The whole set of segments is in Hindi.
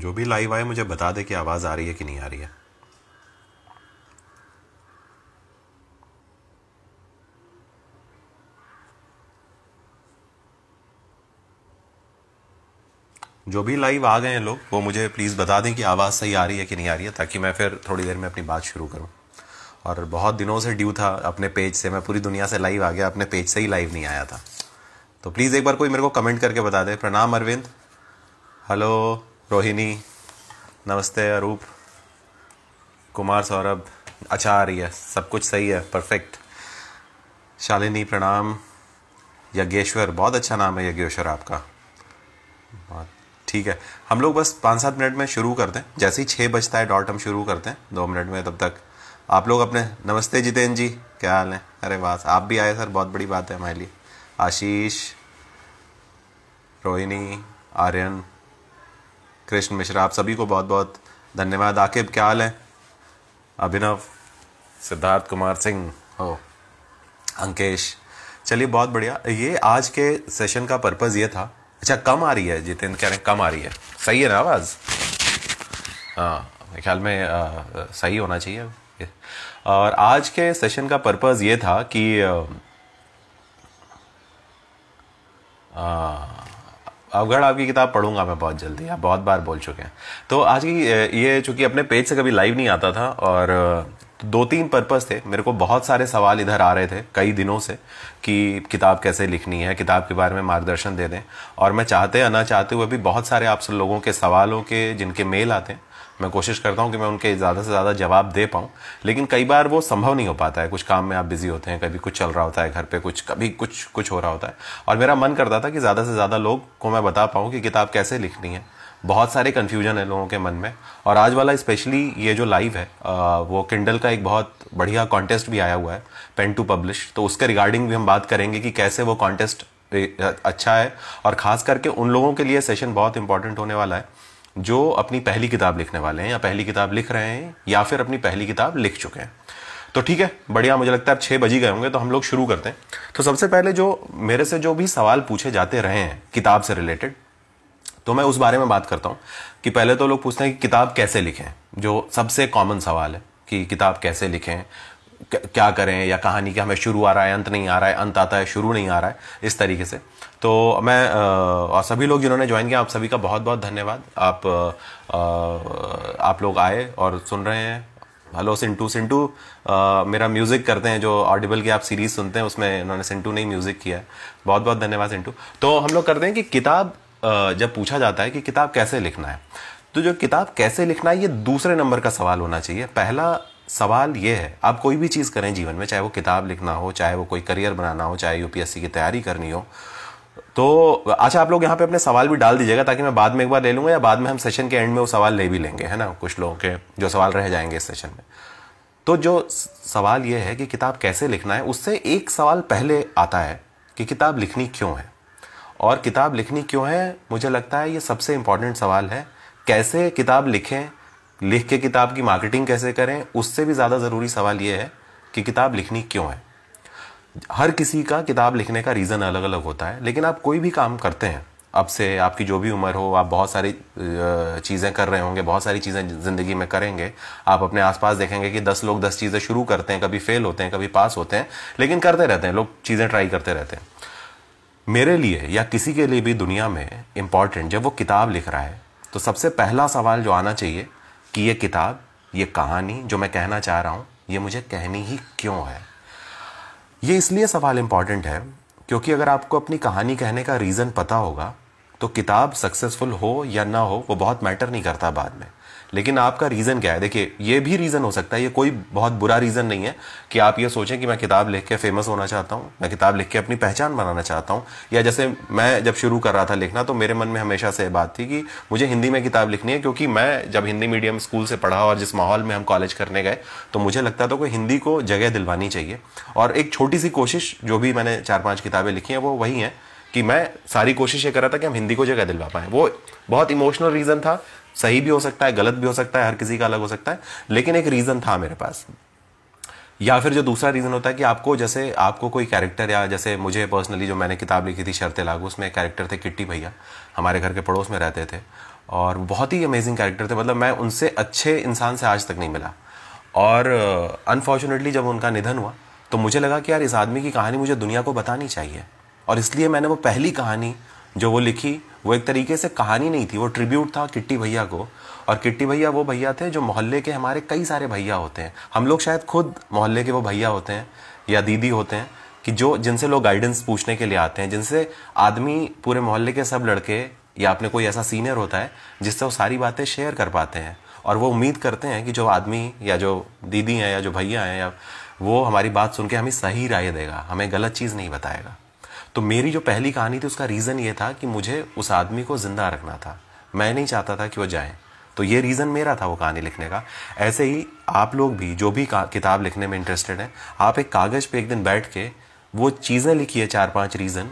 जो भी लाइव आए मुझे बता दे कि आवाज़ आ रही है कि नहीं आ रही है जो भी लाइव आ गए हैं लोग वो मुझे प्लीज़ बता दें कि आवाज़ सही आ रही है कि नहीं आ रही है ताकि मैं फिर थोड़ी देर में अपनी बात शुरू करूं और बहुत दिनों से ड्यू था अपने पेज से मैं पूरी दुनिया से लाइव आ गया अपने पेज से ही लाइव नहीं आया था तो प्लीज़ एक बार कोई मेरे को कमेंट करके बता दे प्रणाम अरविंद हेलो रोहिणी नमस्ते अरूप कुमार सौरभ अच्छा आ रही है सब कुछ सही है परफेक्ट शालिनी प्रणाम यज्ञेश्वर बहुत अच्छा नाम है यज्ञेश्वर आपका बहुत ठीक है हम लोग बस पाँच सात मिनट में शुरू करते हैं जैसे ही छः बजता है डॉट हम शुरू करते हैं दो मिनट में तब तक आप लोग अपने नमस्ते जितेंद्र जी क्या हाल है अरे वाह आप भी आए सर बहुत बड़ी बात है हमारे लिए आशीष रोहिणी आर्यन कृष्ण मिश्रा आप सभी को बहुत बहुत धन्यवाद आकिब क्या हाल है अभिनव सिद्धार्थ कुमार सिंह हो अंकेश चलिए बहुत बढ़िया ये आज के सेशन का पर्पज़ ये था अच्छा कम आ रही है जितेंद्र कह रहे हैं कम आ रही है सही है ना आवाज़ हाँ मेरे ख्याल में आ, सही होना चाहिए और आज के सेशन का पर्पज़ ये था कि आ, आ, अवगढ़ आपकी किताब पढ़ूंगा मैं बहुत जल्दी आप बहुत बार बोल चुके हैं तो आज की ये चूँकि अपने पेज से कभी लाइव नहीं आता था और दो तीन पर्पस थे मेरे को बहुत सारे सवाल इधर आ रहे थे कई दिनों से कि किताब कैसे लिखनी है किताब के बारे में मार्गदर्शन दे दें और मैं चाहते या ना चाहते हुए भी बहुत सारे आप सब लोगों के सवालों के जिनके मेल आते हैं मैं कोशिश करता हूँ कि मैं उनके ज़्यादा से ज़्यादा जवाब दे पाऊँ लेकिन कई बार वो संभव नहीं हो पाता है कुछ काम में आप बिज़ी होते हैं कभी कुछ चल रहा होता है घर पे कुछ कभी कुछ कुछ हो रहा होता है और मेरा मन करता था कि ज़्यादा से ज़्यादा लोग को मैं बता पाऊँ कि किताब कैसे लिखनी है बहुत सारे कन्फ्यूजन है लोगों के मन में और आज वाला स्पेशली ये जो लाइव है वो किंडल का एक बहुत बढ़िया कॉन्टेस्ट भी आया हुआ है पेन टू पब्लिश तो उसके रिगार्डिंग भी हम बात करेंगे कि कैसे वो कॉन्टेस्ट अच्छा है और ख़ास करके उन लोगों के लिए सेशन बहुत इंपॉर्टेंट होने वाला है जो अपनी पहली किताब लिखने वाले हैं या पहली किताब लिख रहे हैं या फिर अपनी पहली किताब लिख चुके हैं तो ठीक है बढ़िया मुझे लगता है अब छः बजी गए होंगे तो हम लोग शुरू करते हैं तो सबसे पहले जो मेरे से जो भी सवाल पूछे जाते रहे हैं किताब से रिलेटेड तो मैं उस बारे में बात करता हूँ कि पहले तो लोग पूछते हैं कि किताब कैसे लिखें जो सबसे कॉमन सवाल है कि किताब कैसे लिखें क्या करें या कहानी का हमें शुरू आ रहा है अंत नहीं आ रहा है अंत आता है शुरू नहीं आ रहा है इस तरीके से तो मैं और सभी लोग जिन्होंने ज्वाइन किया आप सभी का बहुत बहुत धन्यवाद आप आप लोग आए और सुन रहे हैं हेलो सिंटू सिंटू मेरा म्यूज़िक करते हैं जो ऑडिबल की आप सीरीज़ सुनते हैं उसमें इन्होंने सिंटू ने म्यूज़िक किया है बहुत बहुत धन्यवाद सिंटू तो हम लोग करते हैं कि किताब जब पूछा जाता है कि किताब कैसे लिखना है तो जो किताब कैसे लिखना है ये दूसरे नंबर का सवाल होना चाहिए पहला सवाल ये है आप कोई भी चीज़ करें जीवन में चाहे वो किताब लिखना हो चाहे वो कोई करियर बनाना हो चाहे यूपीएससी की तैयारी करनी हो तो अच्छा आप लोग यहाँ पे अपने सवाल भी डाल दीजिएगा ताकि मैं बाद में एक बार ले लूँगा या बाद में हम सेशन के एंड में वो सवाल ले भी लेंगे है ना कुछ लोगों के जो सवाल रह जाएंगे इस सेशन में तो जो सवाल ये है कि किताब कैसे लिखना है उससे एक सवाल पहले आता है कि किताब लिखनी क्यों है और किताब लिखनी क्यों है मुझे लगता है ये सबसे इम्पॉर्टेंट सवाल है कैसे किताब लिखें लिख के किताब की मार्केटिंग कैसे करें उससे भी ज़्यादा ज़रूरी सवाल ये है कि किताब लिखनी क्यों है हर किसी का किताब लिखने का रीज़न अलग अलग होता है लेकिन आप कोई भी काम करते हैं अब से आपकी जो भी उम्र हो आप बहुत सारी चीज़ें कर रहे होंगे बहुत सारी चीज़ें ज़िंदगी में करेंगे आप अपने आसपास देखेंगे कि दस लोग दस चीज़ें शुरू करते हैं कभी फेल होते हैं कभी पास होते हैं लेकिन करते रहते हैं लोग चीज़ें ट्राई करते रहते हैं मेरे लिए या किसी के लिए भी दुनिया में इम्पॉर्टेंट जब वो किताब लिख रहा है तो सबसे पहला सवाल जो आना चाहिए कि ये किताब ये कहानी जो मैं कहना चाह रहा हूँ ये मुझे कहनी ही क्यों है ये इसलिए सवाल इम्पॉर्टेंट है क्योंकि अगर आपको अपनी कहानी कहने का रीज़न पता होगा तो किताब सक्सेसफुल हो या ना हो वो बहुत मैटर नहीं करता बाद में लेकिन आपका रीज़न क्या है देखिए ये भी रीज़न हो सकता है ये कोई बहुत बुरा रीज़न नहीं है कि आप ये सोचें कि मैं किताब लिख के फेमस होना चाहता हूँ मैं किताब लिख के अपनी पहचान बनाना चाहता हूँ या जैसे मैं जब शुरू कर रहा था लिखना तो मेरे मन में हमेशा से बात थी कि मुझे हिंदी में किताब लिखनी है क्योंकि मैं जब हिंदी मीडियम स्कूल से पढ़ा और जिस माहौल में हम कॉलेज करने गए तो मुझे लगता था कि हिंदी को जगह दिलवानी चाहिए और एक छोटी सी कोशिश जो भी मैंने चार पाँच किताबें लिखी हैं वो वही हैं कि मैं सारी कोशिश ये कर रहा था कि हम हिंदी को जगह दिलवा पाएं वो बहुत इमोशनल रीज़न था सही भी हो सकता है गलत भी हो सकता है हर किसी का अलग हो सकता है लेकिन एक रीज़न था मेरे पास या फिर जो दूसरा रीज़न होता है कि आपको जैसे आपको कोई कैरेक्टर या जैसे मुझे पर्सनली जो मैंने किताब लिखी थी शर्ते लागू उसमें एक कैरेक्टर थे किट्टी भैया हमारे घर के पड़ोस में रहते थे और बहुत ही अमेजिंग कैरेक्टर थे मतलब मैं उनसे अच्छे इंसान से आज तक नहीं मिला और अनफॉर्चुनेटली जब उनका निधन हुआ तो मुझे लगा कि यार इस आदमी की कहानी मुझे दुनिया को बतानी चाहिए और इसलिए मैंने वो पहली कहानी जो वो लिखी वो एक तरीके से कहानी नहीं थी वो ट्रिब्यूट था किट्टी भैया को और किट्टी भैया वो भैया थे जो मोहल्ले के हमारे कई सारे भैया होते हैं हम लोग शायद खुद मोहल्ले के वो भैया होते हैं या दीदी होते हैं कि जो जिनसे लोग गाइडेंस पूछने के लिए आते हैं जिनसे आदमी पूरे मोहल्ले के सब लड़के या अपने कोई ऐसा सीनियर होता है जिससे वो सारी बातें शेयर कर पाते हैं और वो उम्मीद करते हैं कि जो आदमी या जो दीदी हैं या जो भैया हैं या वो हमारी बात सुन के हमें सही राय देगा हमें गलत चीज़ नहीं बताएगा तो मेरी जो पहली कहानी थी उसका रीज़न ये था कि मुझे उस आदमी को ज़िंदा रखना था मैं नहीं चाहता था कि वो जाए तो ये रीज़न मेरा था वो कहानी लिखने का ऐसे ही आप लोग भी जो भी किताब लिखने में इंटरेस्टेड हैं आप एक कागज़ पे एक दिन बैठ के वो चीज़ें लिखिए चार पांच रीज़न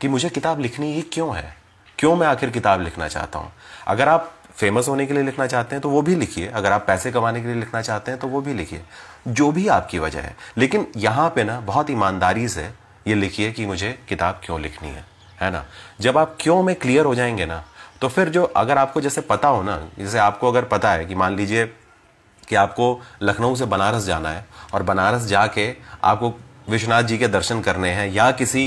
कि मुझे किताब लिखनी ही क्यों है क्यों मैं आखिर किताब लिखना चाहता हूँ अगर आप फेमस होने के लिए लिखना चाहते हैं तो वो भी लिखिए अगर आप पैसे कमाने के लिए लिखना चाहते हैं तो वो भी लिखिए जो भी आपकी वजह है लेकिन यहाँ पे ना बहुत ईमानदारी से ये लिखिए कि मुझे किताब क्यों लिखनी है है ना जब आप क्यों में क्लियर हो जाएंगे ना तो फिर जो अगर आपको जैसे पता हो ना जैसे आपको अगर पता है कि मान लीजिए कि आपको लखनऊ से बनारस जाना है और बनारस जाके आपको विश्वनाथ जी के दर्शन करने हैं या किसी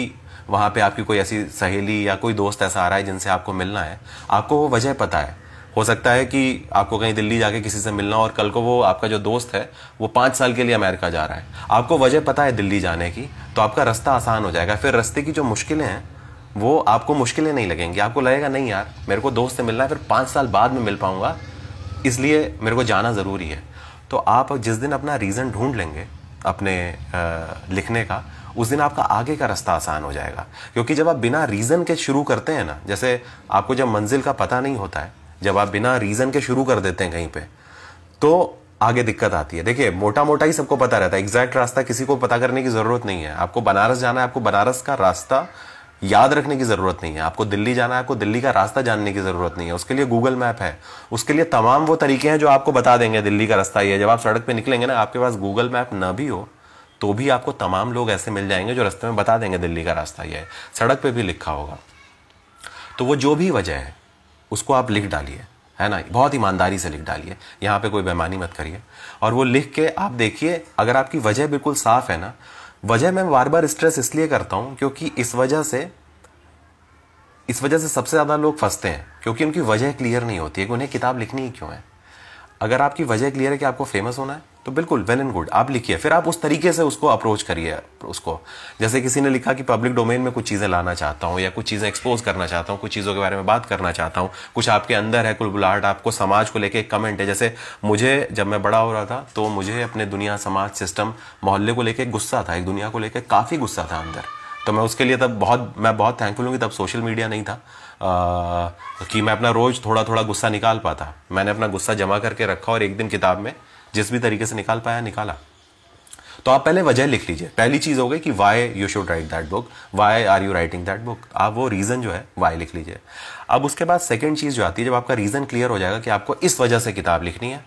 वहाँ पे आपकी कोई ऐसी सहेली या कोई दोस्त ऐसा आ रहा है जिनसे आपको मिलना है आपको वो वजह पता है हो सकता है कि आपको कहीं दिल्ली जाके किसी से मिलना और कल को वो आपका जो दोस्त है वो पाँच साल के लिए अमेरिका जा रहा है आपको वजह पता है दिल्ली जाने की तो आपका रास्ता आसान हो जाएगा फिर रास्ते की जो मुश्किलें हैं वो आपको मुश्किलें नहीं लगेंगी आपको लगेगा नहीं यार मेरे को दोस्त से मिलना है फिर पाँच साल बाद में मिल पाऊँगा इसलिए मेरे को जाना ज़रूरी है तो आप जिस दिन अपना रीज़न ढूंढ लेंगे अपने लिखने का उस दिन आपका आगे का रास्ता आसान हो जाएगा क्योंकि जब आप बिना रीज़न के शुरू करते हैं ना जैसे आपको जब मंजिल का पता नहीं होता है जब आप बिना रीजन के शुरू कर देते हैं कहीं पे तो आगे दिक्कत आती है देखिए मोटा मोटा ही सबको पता रहता है एग्जैक्ट रास्ता किसी को पता करने की जरूरत नहीं है आपको बनारस जाना है आपको बनारस का रास्ता याद रखने की ज़रूरत नहीं है आपको दिल्ली जाना है आपको दिल्ली का रास्ता जानने की ज़रूरत नहीं है उसके लिए गूगल मैप है उसके लिए तमाम वो तरीके हैं जो आपको बता देंगे दिल्ली का रास्ता ये जब आप सड़क पर निकलेंगे ना आपके पास गूगल मैप न भी हो तो भी आपको तमाम लोग ऐसे मिल जाएंगे जो रास्ते में बता देंगे दिल्ली का रास्ता ये है सड़क पर भी लिखा होगा तो वो जो भी वजह है उसको आप लिख डालिए है ना बहुत ईमानदारी से लिख डालिए यहाँ पे कोई बेमानी मत करिए और वो लिख के आप देखिए अगर आपकी वजह बिल्कुल साफ है ना वजह मैं बार बार स्ट्रेस इसलिए करता हूँ क्योंकि इस वजह से इस वजह से सबसे ज़्यादा लोग फंसते हैं क्योंकि उनकी वजह क्लियर नहीं होती है कि उन्हें किताब लिखनी ही क्यों है अगर आपकी वजह क्लियर है कि आपको फेमस होना है तो बिल्कुल वेल एंड गुड आप लिखिए फिर आप उस तरीके से उसको अप्रोच करिए उसको जैसे किसी ने लिखा कि पब्लिक डोमेन में कुछ चीज़ें लाना चाहता हूँ या कुछ चीज़ें एक्सपोज करना चाहता हूँ कुछ चीज़ों के बारे में बात करना चाहता हूँ कुछ आपके अंदर है कुल बुलाहट आपको समाज को लेकर एक कमेंट है जैसे मुझे जब मैं बड़ा हो रहा था तो मुझे अपने दुनिया समाज सिस्टम मोहल्ले को लेकर गुस्सा था एक दुनिया को लेकर काफ़ी गुस्सा था अंदर तो मैं उसके लिए तब बहुत मैं बहुत थैंकफुल हूँ कि तब सोशल मीडिया नहीं था कि मैं अपना रोज़ थोड़ा थोड़ा गुस्सा निकाल पाता मैंने अपना गुस्सा जमा करके रखा और एक दिन किताब में जिस भी तरीके से निकाल पाया निकाला तो आप पहले वजह लिख लीजिए पहली चीज़ हो गई कि why you should write that book why are you writing that book आप वो रीज़न जो है वाई लिख लीजिए अब उसके बाद सेकेंड चीज़ जो आती है जब आपका रीज़न क्लियर हो जाएगा कि आपको इस वजह से किताब लिखनी है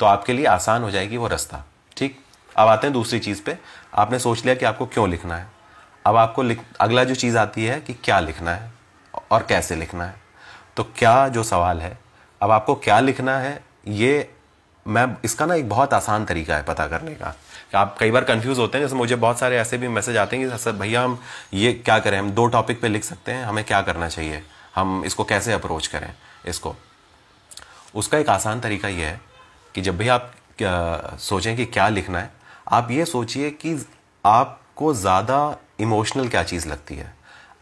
तो आपके लिए आसान हो जाएगी वो रास्ता ठीक अब आते हैं दूसरी चीज़ पे आपने सोच लिया कि आपको क्यों लिखना है अब आपको लिख अगला जो चीज़ आती है कि क्या लिखना है और कैसे लिखना है तो क्या जो सवाल है अब आपको क्या लिखना है ये मैं इसका ना एक बहुत आसान तरीका है पता करने का आप कई बार कंफ्यूज होते हैं जैसे मुझे बहुत सारे ऐसे भी मैसेज आते हैं कि सर भैया हम ये क्या करें हम दो टॉपिक पे लिख सकते हैं हमें क्या करना चाहिए हम इसको कैसे अप्रोच करें इसको उसका एक आसान तरीका यह है कि जब भी आप सोचें कि क्या लिखना है आप ये सोचिए कि आपको ज़्यादा इमोशनल क्या चीज़ लगती है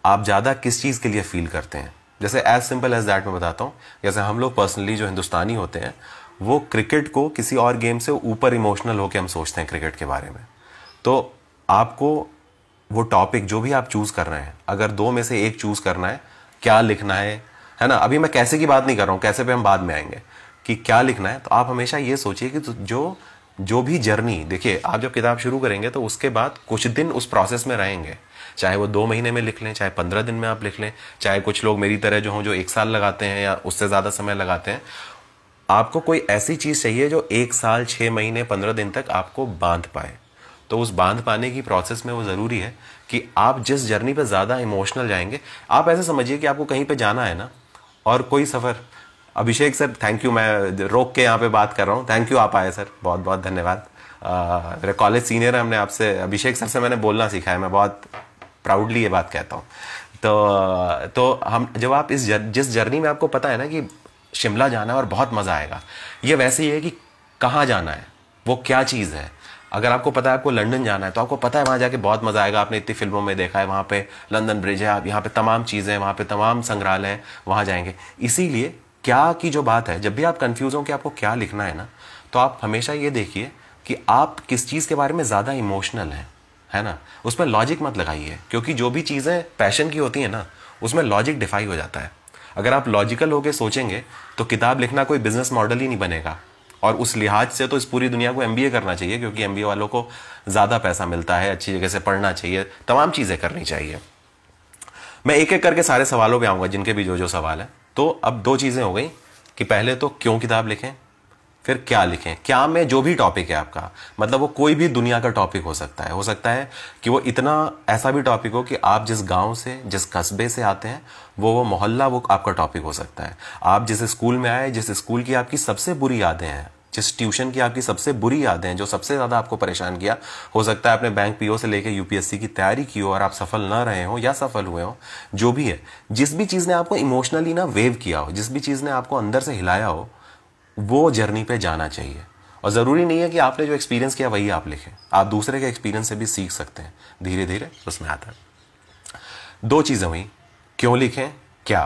आप ज़्यादा किस चीज़ के लिए फ़ील करते हैं जैसे एज सिंपल एज दैट मैं बताता हूँ जैसे हम लोग पर्सनली जो हिंदुस्तानी होते हैं वो क्रिकेट को किसी और गेम से ऊपर इमोशनल होकर हम सोचते हैं क्रिकेट के बारे में तो आपको वो टॉपिक जो भी आप चूज़ कर रहे हैं अगर दो में से एक चूज़ करना है क्या लिखना है है ना अभी मैं कैसे की बात नहीं कर रहा हूँ कैसे पे हम बाद में आएंगे कि क्या लिखना है तो आप हमेशा ये सोचिए कि जो जो भी जर्नी देखिए आप जब किताब शुरू करेंगे तो उसके बाद कुछ दिन उस प्रोसेस में रहेंगे चाहे वो दो महीने में लिख लें चाहे पंद्रह दिन में आप लिख लें चाहे कुछ लोग मेरी तरह जो हों जो एक साल लगाते हैं या उससे ज़्यादा समय लगाते हैं आपको कोई ऐसी चीज़ चाहिए जो एक साल छः महीने पंद्रह दिन तक आपको बांध पाए तो उस बांध पाने की प्रोसेस में वो ज़रूरी है कि आप जिस जर्नी पर ज़्यादा इमोशनल जाएंगे आप ऐसे समझिए कि आपको कहीं पर जाना है ना और कोई सफ़र अभिषेक सर थैंक यू मैं रोक के यहाँ पे बात कर रहा हूँ थैंक यू आप आए सर बहुत बहुत धन्यवाद मेरे कॉलेज सीनियर है हमने आपसे अभिषेक सर से मैंने बोलना सीखा है मैं बहुत प्राउडली ये बात कहता हूँ तो तो हम जब आप इस जर, जिस जर्नी में आपको पता है ना कि शिमला जाना है और बहुत मज़ा आएगा ये वैसे ही है कि कहाँ जाना है वो क्या चीज़ है अगर आपको पता है आपको लंदन जाना है तो आपको पता है वहाँ जाके बहुत मज़ा आएगा आपने इतनी फिल्मों में देखा है वहाँ पे लंदन ब्रिज है आप यहाँ पे तमाम चीज़ें हैं वहाँ पे तमाम संग्रहालय हैं वहाँ जाएंगे इसीलिए क्या की जो बात है जब भी आप कन्फ्यूज़ हो कि आपको क्या लिखना है ना तो आप हमेशा ये देखिए कि आप किस चीज़ के बारे में ज़्यादा इमोशनल हैं है ना उसमें लॉजिक मत लगाइए क्योंकि जो भी चीज़ें पैशन की होती हैं ना उसमें लॉजिक डिफाई हो जाता है अगर आप लॉजिकल होकर सोचेंगे तो किताब लिखना कोई बिजनेस मॉडल ही नहीं बनेगा और उस लिहाज से तो इस पूरी दुनिया को एम करना चाहिए क्योंकि एम वालों को ज़्यादा पैसा मिलता है अच्छी जगह से पढ़ना चाहिए तमाम चीज़ें करनी चाहिए मैं एक एक करके सारे सवालों पर आऊँगा जिनके भी जो जो सवाल हैं तो अब दो चीज़ें हो गई कि पहले तो क्यों किताब लिखें फिर क्या लिखें क्या में जो भी टॉपिक है आपका मतलब वो कोई भी दुनिया का टॉपिक हो सकता है हो सकता है कि वो इतना ऐसा भी टॉपिक हो कि आप जिस गांव से जिस कस्बे से आते हैं वो वो मोहल्ला वो आपका टॉपिक हो सकता है आप जिस स्कूल में आए जिस स्कूल की आपकी सबसे बुरी यादें हैं जिस ट्यूशन की आपकी सबसे बुरी यादें हैं जो सबसे ज़्यादा आपको परेशान किया हो सकता है आपने बैंक पीओ से लेकर यूपीएससी की तैयारी की हो और आप सफल ना रहे हो या सफल हुए हो जो भी है जिस भी चीज़ ने आपको इमोशनली ना वेव किया हो जिस भी चीज़ ने आपको अंदर से हिलाया हो वो जर्नी पे जाना चाहिए और ज़रूरी नहीं है कि आपने जो एक्सपीरियंस किया वही आप लिखें आप दूसरे के एक्सपीरियंस से भी सीख सकते हैं धीरे धीरे उसमें आता है दो चीज़ें हुई क्यों लिखें क्या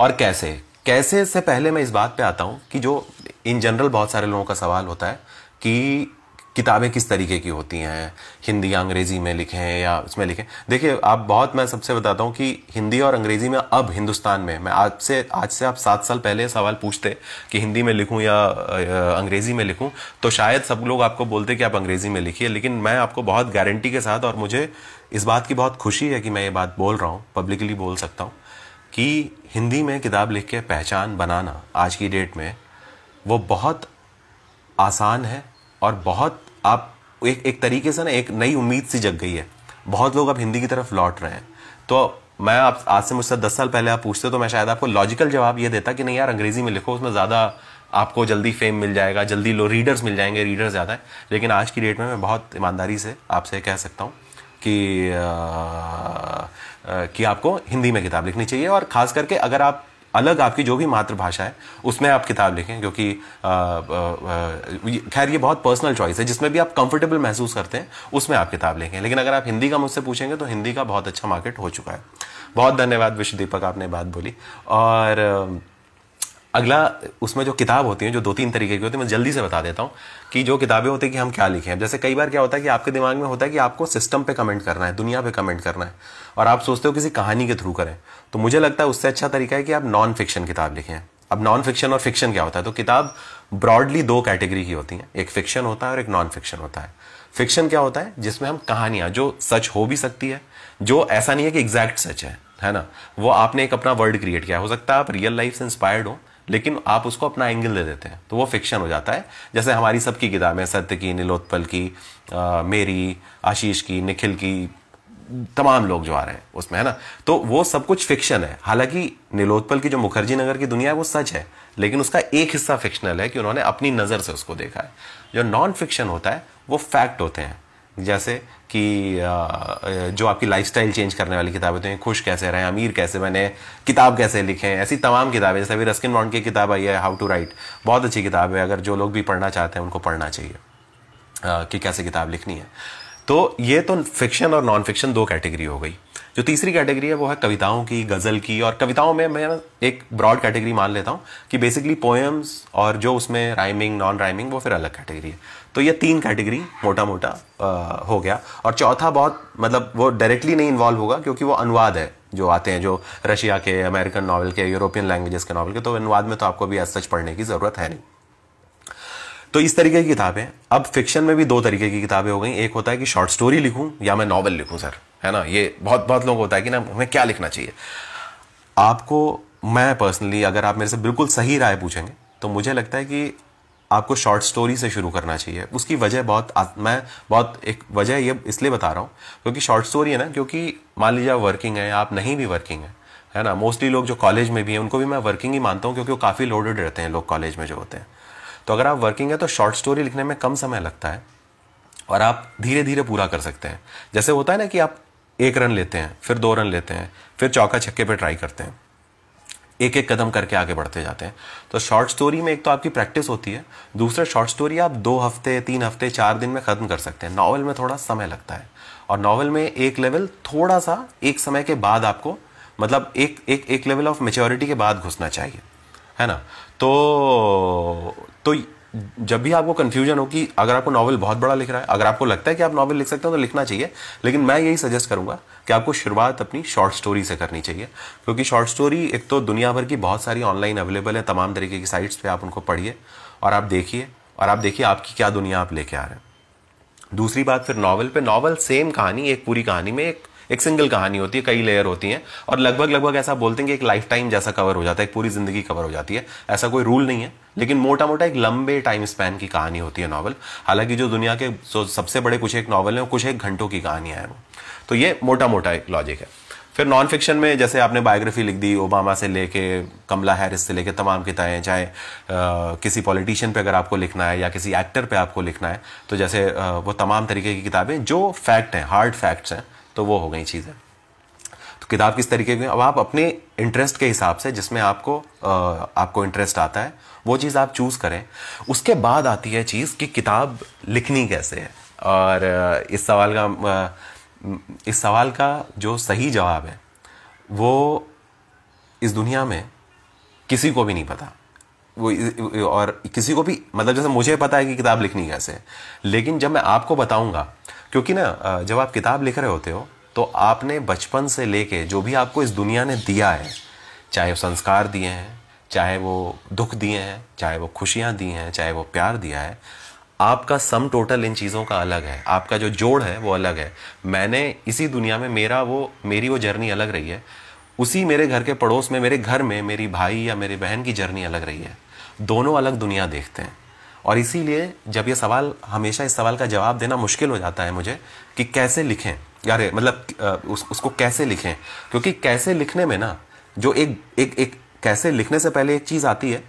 और कैसे कैसे से पहले मैं इस बात पे आता हूँ कि जो इन जनरल बहुत सारे लोगों का सवाल होता है कि किताबें किस तरीके की होती हैं हिंदी या अंग्रेज़ी में लिखें या उसमें लिखें देखिए आप बहुत मैं सबसे बताता हूँ कि हिंदी और अंग्रेज़ी में अब हिंदुस्तान में मैं आज से आज से आप सात साल पहले सवाल पूछते कि हिंदी में लिखूँ या अंग्रेज़ी में लिखूँ तो शायद सब लोग आपको बोलते कि आप अंग्रेज़ी में लिखिए लेकिन मैं आपको बहुत गारंटी के साथ और मुझे इस बात की बहुत खुशी है कि मैं ये बात बोल रहा हूँ पब्लिकली बोल सकता हूँ कि हिंदी में किताब लिख के पहचान बनाना आज की डेट में वो बहुत आसान है और बहुत आप एक एक तरीके से ना एक नई उम्मीद सी जग गई है बहुत लोग अब हिंदी की तरफ लौट रहे हैं तो मैं आप आज से मुझसे दस साल पहले आप पूछते तो मैं शायद आपको लॉजिकल जवाब ये देता कि नहीं यार अंग्रेजी में लिखो उसमें ज़्यादा आपको जल्दी फेम मिल जाएगा जल्दी लो रीडर्स मिल जाएंगे रीडर्स ज़्यादा हैं लेकिन आज की डेट में मैं बहुत ईमानदारी से आपसे कह सकता हूँ कि आ, आ, कि आपको हिंदी में किताब लिखनी चाहिए और ख़ास करके अगर आप अलग आपकी जो भी मातृभाषा है उसमें आप किताब लिखें क्योंकि खैर ये बहुत पर्सनल चॉइस है जिसमें भी आप कंफर्टेबल महसूस करते हैं उसमें आप किताब लिखें लेकिन अगर आप हिंदी का मुझसे पूछेंगे तो हिंदी का बहुत अच्छा मार्केट हो चुका है बहुत धन्यवाद विश्व दीपक आपने बात बोली और अगला उसमें जो किताब होती है जो दो तीन तरीके की होती है मैं जल्दी से बता देता हूँ कि जो किताबें होती है कि हम क्या लिखें जैसे कई बार क्या होता है कि आपके दिमाग में होता है कि आपको सिस्टम पे कमेंट करना है दुनिया पे कमेंट करना है और आप सोचते हो किसी कहानी के थ्रू करें तो मुझे लगता है उससे अच्छा तरीका है कि आप नॉन फिक्शन किताब लिखें अब नॉन फिक्शन और फिक्शन क्या होता है तो किताब ब्रॉडली दो कैटेगरी की होती हैं एक फिक्शन होता है और एक नॉन फिक्शन होता है फिक्शन क्या होता है जिसमें हम कहानियां जो सच हो भी सकती है जो ऐसा नहीं है कि एग्जैक्ट सच है है ना वो आपने एक अपना वर्ल्ड क्रिएट किया हो सकता है आप रियल लाइफ से इंस्पायर्ड हो लेकिन आप उसको अपना एंगल दे देते हैं तो वो फिक्शन हो जाता है जैसे हमारी सबकी किताबें सत्य की नीलोत्पल की आ, मेरी आशीष की निखिल की तमाम लोग जो आ रहे हैं उसमें है ना तो वो सब कुछ फिक्शन है हालांकि नीलोत्पल की जो मुखर्जी नगर की दुनिया है वो सच है लेकिन उसका एक हिस्सा फिक्शनल है कि उन्होंने अपनी नज़र से उसको देखा है जो नॉन फिक्शन होता है वो फैक्ट होते हैं जैसे कि जो आपकी लाइफस्टाइल चेंज करने वाली किताबें तो ये खुश कैसे रहें अमीर कैसे बने किताब कैसे लिखें ऐसी तमाम किताबें जैसे अभी रस्किन बॉन्ड की किताब आई है हाउ टू राइट बहुत अच्छी किताब है अगर जो लोग भी पढ़ना चाहते हैं उनको पढ़ना चाहिए कि कैसे किताब लिखनी है तो ये तो फिक्शन और नॉन फिक्शन दो कैटेगरी हो गई जो तीसरी कैटेगरी है वो है कविताओं की गज़ल की और कविताओं में मैं एक ब्रॉड कैटेगरी मान लेता हूँ कि बेसिकली पोएम्स और जो उसमें राइमिंग नॉन राइमिंग वो फिर अलग कैटेगरी है तो ये तीन कैटेगरी मोटा मोटा आ, हो गया और चौथा बहुत मतलब वो डायरेक्टली नहीं इन्वॉल्व होगा क्योंकि वो अनुवाद है जो आते हैं जो रशिया के अमेरिकन नावल के यूरोपियन लैंग्वेजेस के नावल के तो अनुवाद में तो आपको भी एज सच पढ़ने की ज़रूरत है नहीं तो इस तरीके की किताबें अब फिक्शन में भी दो तरीके की किताबें हो गई एक होता है कि शॉर्ट स्टोरी लिखूं या मैं नॉवल लिखूं सर है ना ये बहुत बहुत लोग होता है कि ना हमें क्या लिखना चाहिए आपको मैं पर्सनली अगर आप मेरे से बिल्कुल सही राय पूछेंगे तो मुझे लगता है कि आपको शॉर्ट स्टोरी से शुरू करना चाहिए उसकी वजह बहुत मैं बहुत एक वजह ये इसलिए बता रहा हूँ क्योंकि शॉर्ट स्टोरी है ना क्योंकि मान लीजिए आप वर्किंग है आप नहीं भी वर्किंग है है ना मोस्टली लोग जो कॉलेज में भी हैं उनको भी मैं वर्किंग ही मानता हूँ क्योंकि वो काफ़ी लोडेड रहते हैं लोग कॉलेज में जो होते हैं तो अगर आप वर्किंग है तो शॉर्ट स्टोरी लिखने में कम समय लगता है और आप धीरे धीरे पूरा कर सकते हैं जैसे होता है ना कि आप एक रन लेते हैं फिर दो रन लेते हैं फिर चौका छक्के पर ट्राई करते हैं एक एक कदम करके आगे बढ़ते जाते हैं तो शॉर्ट स्टोरी में एक तो आपकी प्रैक्टिस होती है दूसरा शॉर्ट स्टोरी आप दो हफ्ते तीन हफ्ते चार दिन में ख़त्म कर सकते हैं नॉवल में थोड़ा समय लगता है और नॉवल में एक लेवल थोड़ा सा एक समय के बाद आपको मतलब एक एक एक लेवल ऑफ मेच्योरिटी के बाद घुसना चाहिए है ना तो तो जब भी आपको कंफ्यूजन हो कि अगर आपको नॉवल बहुत बड़ा लिख रहा है अगर आपको लगता है कि आप नॉवल लिख सकते हो तो लिखना चाहिए लेकिन मैं यही सजेस्ट करूंगा कि आपको शुरुआत अपनी शॉर्ट स्टोरी से करनी चाहिए क्योंकि शॉर्ट स्टोरी एक तो दुनिया भर की बहुत सारी ऑनलाइन अवेलेबल है तमाम तरीके की साइट्स पर आप उनको पढ़िए और आप देखिए और आप देखिए आपकी क्या दुनिया आप लेके आ रहे हैं दूसरी बात फिर नॉवल पे नॉवल सेम कहानी एक पूरी कहानी में एक एक सिंगल कहानी होती है कई लेयर होती हैं और लगभग लगभग ऐसा बोलते हैं कि एक लाइफ टाइम जैसा कवर हो जाता है एक पूरी जिंदगी कवर हो जाती है ऐसा कोई रूल नहीं है लेकिन मोटा मोटा एक लंबे टाइम स्पैन की कहानी होती है नॉवल हालांकि जो दुनिया के जो सबसे बड़े कुछ एक नॉवल है कुछ एक घंटों की कहानियां हैं वो तो ये मोटा मोटा एक लॉजिक है फिर नॉन फिक्शन में जैसे आपने बायोग्राफी लिख दी ओबामा से लेके कमला हैरिस से लेके तमाम किताबें चाहे किसी पॉलिटिशियन पे अगर आपको लिखना है या किसी एक्टर पे आपको लिखना है तो जैसे आ, वो तमाम तरीके की किताबें जो फैक्ट हैं हार्ड फैक्ट्स हैं तो वो हो गई चीज़ें तो किताब किस तरीके की अब आप अपने इंटरेस्ट के हिसाब से जिसमें आपको आ, आपको इंटरेस्ट आता है वो चीज़ आप चूज़ करें उसके बाद आती है चीज़ कि किताब लिखनी कैसे है और इस सवाल का इस सवाल का जो सही जवाब है वो इस दुनिया में किसी को भी नहीं पता वो और किसी को भी मतलब जैसे मुझे पता है कि किताब लिखनी कैसे है लेकिन जब मैं आपको बताऊंगा क्योंकि ना जब आप किताब लिख रहे होते हो तो आपने बचपन से लेके जो भी आपको इस दुनिया ने दिया है चाहे वो संस्कार दिए हैं चाहे वो दुख दिए हैं चाहे वो खुशियाँ दी हैं चाहे वो प्यार दिया है आपका सम टोटल इन चीज़ों का अलग है आपका जो जोड़ है वो अलग है मैंने इसी दुनिया में मेरा वो मेरी वो जर्नी अलग रही है उसी मेरे घर के पड़ोस में मेरे घर में मेरी भाई या मेरी बहन की जर्नी अलग रही है दोनों अलग दुनिया देखते हैं और इसीलिए जब ये सवाल हमेशा इस सवाल का जवाब देना मुश्किल हो जाता है मुझे कि कैसे लिखें यार मतलब उस, उसको कैसे लिखें क्योंकि कैसे लिखने में ना जो एक एक एक कैसे लिखने से पहले एक चीज़ आती है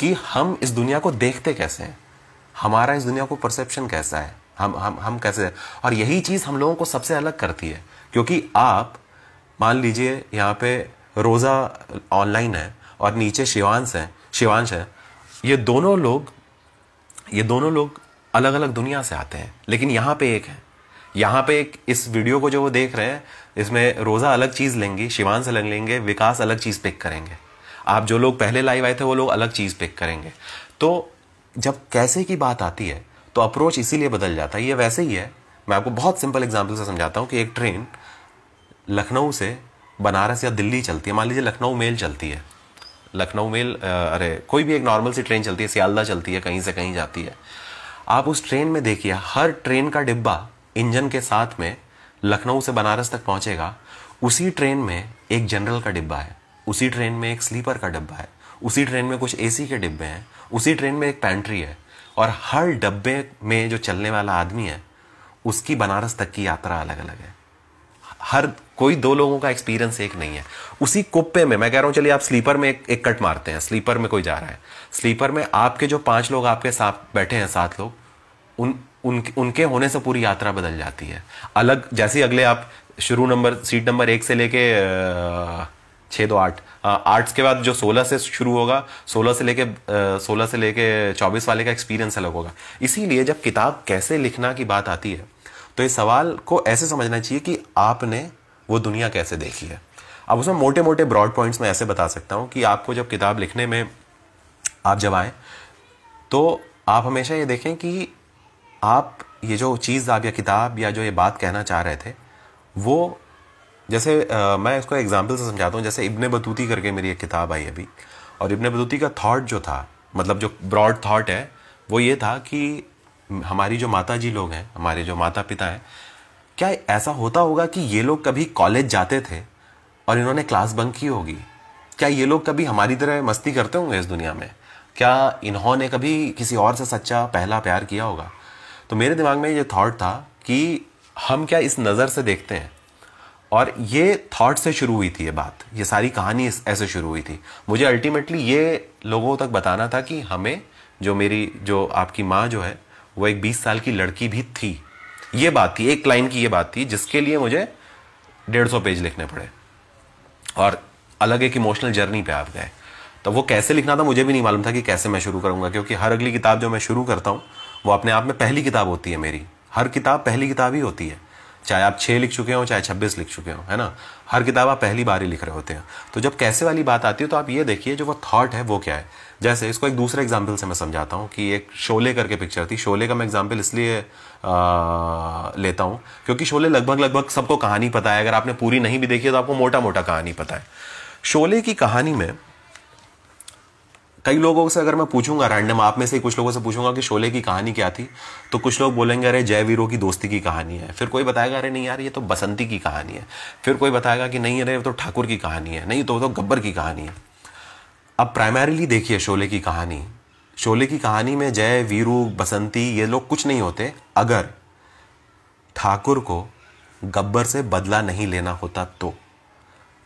कि हम इस दुनिया को देखते कैसे हैं हमारा इस दुनिया को परसेप्शन कैसा है हम हम हम कैसे और यही चीज़ हम लोगों को सबसे अलग करती है क्योंकि आप मान लीजिए यहाँ पे रोज़ा ऑनलाइन है और नीचे शिवांश है शिवांश है ये दोनों लोग ये दोनों लोग अलग अलग दुनिया से आते हैं लेकिन यहाँ पे एक है यहाँ पे एक इस वीडियो को जो वो देख रहे हैं इसमें रोज़ा अलग चीज़ लेंगी शिवान से अलग लेंगे विकास अलग चीज़ पिक करेंगे आप जो लोग पहले लाइव आए थे वो लोग अलग चीज़ पिक करेंगे तो जब कैसे की बात आती है तो अप्रोच इसीलिए बदल जाता है ये वैसे ही है मैं आपको बहुत सिंपल एग्जाम्पल से समझाता हूँ कि एक ट्रेन लखनऊ से बनारस या दिल्ली चलती है मान लीजिए लखनऊ मेल चलती है लखनऊ मेल अरे कोई भी एक नॉर्मल सी ट्रेन चलती है सियालदा चलती है कहीं से कहीं जाती है आप उस ट्रेन में देखिए हर ट्रेन का डिब्बा इंजन के साथ में लखनऊ से बनारस तक पहुंचेगा उसी ट्रेन में एक जनरल का डिब्बा है उसी ट्रेन में एक स्लीपर का डिब्बा है उसी ट्रेन में कुछ एसी के डिब्बे हैं उसी ट्रेन में एक पैंट्री है और हर डब्बे में जो चलने वाला आदमी है उसकी बनारस तक की यात्रा अलग अलग है हर कोई दो लोगों का एक्सपीरियंस एक नहीं है उसी कुप्पे में मैं कह रहा हूँ चलिए आप स्लीपर में एक, एक कट मारते हैं स्लीपर में कोई जा रहा है स्लीपर में आपके जो पांच लोग आपके साथ बैठे हैं सात लोग उन उनके उनके होने से पूरी यात्रा बदल जाती है अलग जैसे अगले आप शुरू नंबर सीट नंबर एक से लेके छः दो आठ आर्ट्स के बाद जो सोलह से शुरू होगा सोलह से लेके सोलह से लेके चौबीस वाले का एक्सपीरियंस अलग होगा इसीलिए जब किताब कैसे लिखना की बात आती है तो ये सवाल को ऐसे समझना चाहिए कि आपने वो दुनिया कैसे देखी है अब उसमें मोटे मोटे ब्रॉड पॉइंट्स मैं ऐसे बता सकता हूँ कि आपको जब किताब लिखने में आप जब आएँ तो आप हमेशा ये देखें कि आप ये जो चीज़ आप या किताब या जो ये बात कहना चाह रहे थे वो जैसे आ, मैं इसको एग्जाम्पल से समझाता हूँ जैसे इब्ने बतूती करके मेरी एक किताब आई अभी और इब्ने बतूती का थाट जो था मतलब जो ब्रॉड थाट है वो ये था कि हमारी जो माता जी लोग हैं हमारे जो माता पिता हैं क्या ऐसा होता होगा कि ये लोग कभी कॉलेज जाते थे और इन्होंने क्लास बंक की होगी क्या ये लोग कभी हमारी तरह मस्ती करते होंगे इस दुनिया में क्या इन्होंने कभी किसी और से सच्चा पहला प्यार किया होगा तो मेरे दिमाग में ये थॉट था कि हम क्या इस नज़र से देखते हैं और ये थॉट से शुरू हुई थी ये बात ये सारी कहानी ऐसे शुरू हुई थी मुझे अल्टीमेटली ये लोगों तक बताना था कि हमें जो मेरी जो आपकी माँ जो है वो एक बीस साल की लड़की भी थी ये बात थी एक लाइन की ये बात थी जिसके लिए मुझे डेढ़ सौ पेज लिखने पड़े और अलग एक इमोशनल जर्नी पे आप गए तो वो कैसे लिखना था मुझे भी नहीं मालूम था कि कैसे मैं शुरू करूंगा क्योंकि हर अगली किताब जो मैं शुरू करता हूँ वो अपने आप में पहली किताब होती है मेरी हर किताब पहली किताब ही होती है चाहे आप छः लिख चुके हो चाहे छब्बीस लिख चुके हो है ना हर किताब आप पहली बार ही लिख रहे होते हैं तो जब कैसे वाली बात आती है तो आप ये देखिए जो वो थाट है वो क्या है जैसे इसको एक दूसरे एग्जाम्पल से मैं समझाता हूँ कि एक शोले करके पिक्चर थी शोले का मैं एग्जाम्पल इसलिए लेता हूँ क्योंकि शोले लगभग लगभग सबको कहानी पता है अगर आपने पूरी नहीं भी देखी है तो आपको मोटा मोटा कहानी पता है शोले की कहानी में कई लोगों से अगर मैं पूछूंगा रैंडम आप में से कुछ लोगों से पूछूंगा कि शोले की कहानी क्या थी तो कुछ लोग बोलेंगे अरे जय वीरो की दोस्ती की कहानी है फिर कोई बताएगा अरे नहीं यार ये तो बसंती की कहानी है फिर कोई बताएगा कि नहीं अरे तो ठाकुर की कहानी है नहीं तो तो गब्बर की कहानी है अब प्राइमरीली देखिए शोले की कहानी शोले की कहानी में जय वीरू बसंती ये लोग कुछ नहीं होते अगर ठाकुर को गब्बर से बदला नहीं लेना होता तो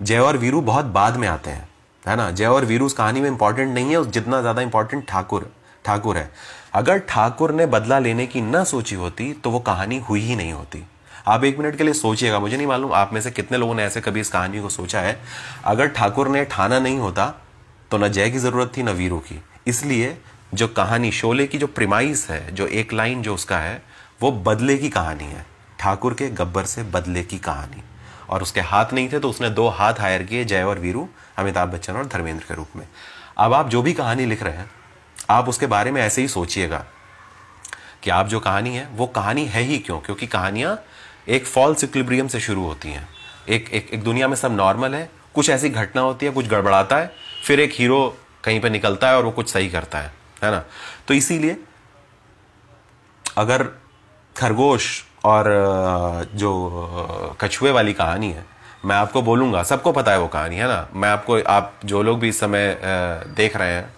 जय और वीरू बहुत बाद में आते हैं है ना जय और वीरू उस कहानी में इंपॉर्टेंट नहीं है जितना ज़्यादा इंपॉर्टेंट ठाकुर ठाकुर है अगर ठाकुर ने बदला लेने की ना सोची होती तो वो कहानी हुई ही नहीं होती आप एक मिनट के लिए सोचिएगा मुझे नहीं मालूम आप में से कितने लोगों ने ऐसे कभी इस कहानी को सोचा है अगर ठाकुर ने ठाना नहीं होता तो न जय की ज़रूरत थी न वीरू की इसलिए जो कहानी शोले की जो प्रिमाइस है जो एक लाइन जो उसका है वो बदले की कहानी है ठाकुर के गब्बर से बदले की कहानी और उसके हाथ नहीं थे तो उसने दो हाथ हायर किए जय और वीरू अमिताभ बच्चन और धर्मेंद्र के रूप में अब आप जो भी कहानी लिख रहे हैं आप उसके बारे में ऐसे ही सोचिएगा कि आप जो कहानी है वो कहानी है ही क्यों क्योंकि कहानियाँ एक फॉल्स इक्लिब्रियम से शुरू होती हैं एक एक एक दुनिया में सब नॉर्मल है कुछ ऐसी घटना होती है कुछ गड़बड़ाता है फिर एक हीरो कहीं पर निकलता है और वो कुछ सही करता है है ना तो इसीलिए अगर खरगोश और जो कछुए वाली कहानी है मैं आपको बोलूँगा सबको पता है वो कहानी है ना मैं आपको आप जो लोग भी इस समय देख रहे हैं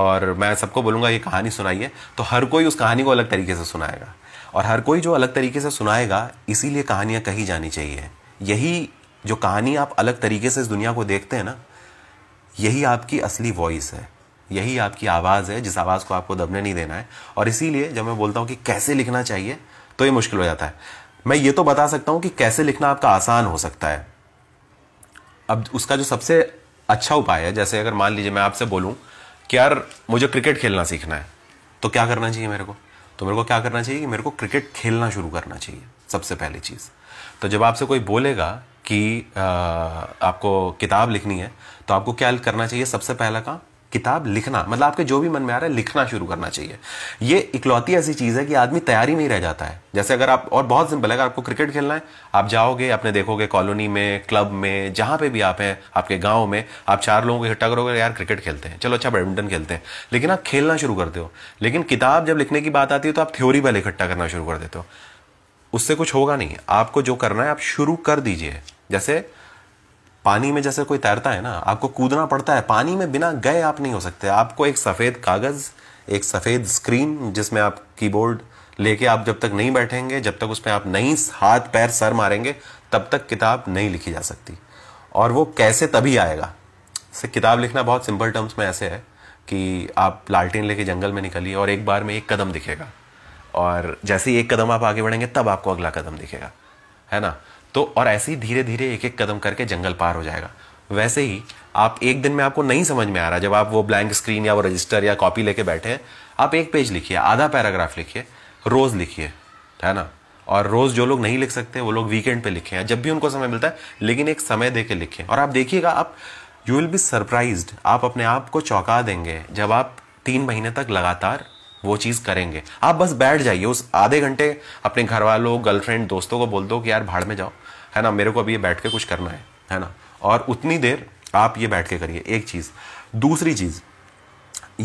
और मैं सबको बोलूँगा ये कहानी सुनाइए तो हर कोई उस कहानी को अलग तरीके से सुनाएगा और हर कोई जो अलग तरीके से सुनाएगा इसीलिए कहानियाँ कही जानी चाहिए यही जो कहानी आप अलग तरीके से इस दुनिया को देखते हैं ना यही आपकी असली वॉइस है यही आपकी आवाज़ है जिस आवाज़ को आपको दबने नहीं देना है और इसीलिए जब मैं बोलता हूँ कि कैसे लिखना चाहिए तो ये मुश्किल हो जाता है मैं ये तो बता सकता हूँ कि कैसे लिखना आपका आसान हो सकता है अब उसका जो सबसे अच्छा उपाय है जैसे अगर मान लीजिए मैं आपसे बोलूँ कि यार मुझे क्रिकेट खेलना सीखना है तो क्या करना चाहिए मेरे को तो मेरे को क्या करना चाहिए कि मेरे को क्रिकेट खेलना शुरू करना चाहिए सबसे पहली चीज़ तो जब आपसे कोई बोलेगा कि आ, आपको किताब लिखनी है तो आपको क्या करना चाहिए सबसे पहला काम किताब लिखना मतलब आपके जो भी मन में आ रहा है लिखना शुरू करना चाहिए ये इकलौती ऐसी चीज़ है कि आदमी तैयारी में ही रह जाता है जैसे अगर आप और बहुत सिंपल है अगर आपको क्रिकेट खेलना है आप जाओगे अपने देखोगे कॉलोनी में क्लब में जहां पे भी आप हैं आपके गांव में आप चार लोगों को इकट्ठा करोगे यार क्रिकेट खेलते हैं चलो अच्छा बैडमिंटन खेलते हैं लेकिन आप खेलना शुरू करते हो लेकिन किताब जब लिखने की बात आती है तो आप थ्योरी पहले इकट्ठा करना शुरू कर देते हो उससे कुछ होगा नहीं आपको जो करना है आप शुरू कर दीजिए जैसे पानी में जैसे कोई तैरता है ना आपको कूदना पड़ता है पानी में बिना गए आप नहीं हो सकते आपको एक सफ़ेद कागज़ एक सफ़ेद स्क्रीन जिसमें आप कीबोर्ड लेके आप जब तक नहीं बैठेंगे जब तक उसमें आप नहीं हाथ पैर सर मारेंगे तब तक किताब नहीं लिखी जा सकती और वो कैसे तभी आएगा से किताब लिखना बहुत सिंपल टर्म्स में ऐसे है कि आप लालटेन लेके जंगल में निकलिए और एक बार में एक कदम दिखेगा और जैसे ही एक कदम आप आगे बढ़ेंगे तब आपको अगला कदम दिखेगा है ना तो और ऐसे ही धीरे धीरे एक एक कदम करके जंगल पार हो जाएगा वैसे ही आप एक दिन में आपको नहीं समझ में आ रहा जब आप वो ब्लैंक स्क्रीन या वो रजिस्टर या कॉपी लेके बैठे हैं आप एक पेज लिखिए आधा पैराग्राफ लिखिए रोज़ लिखिए है ना और रोज़ जो लोग नहीं लिख सकते वो लोग वीकेंड पे लिखे हैं जब भी उनको समय मिलता है लेकिन एक समय दे के लिखे और आप देखिएगा आप यू विल बी सरप्राइज आप अपने आप को चौंका देंगे जब आप तीन महीने तक लगातार वो चीज़ करेंगे आप बस बैठ जाइए उस आधे घंटे अपने घर वालों गर्लफ्रेंड दोस्तों को बोल दो कि यार भाड़ में जाओ है ना मेरे को अभी ये बैठ के कुछ करना है है ना और उतनी देर आप ये बैठ के करिए एक चीज़ दूसरी चीज़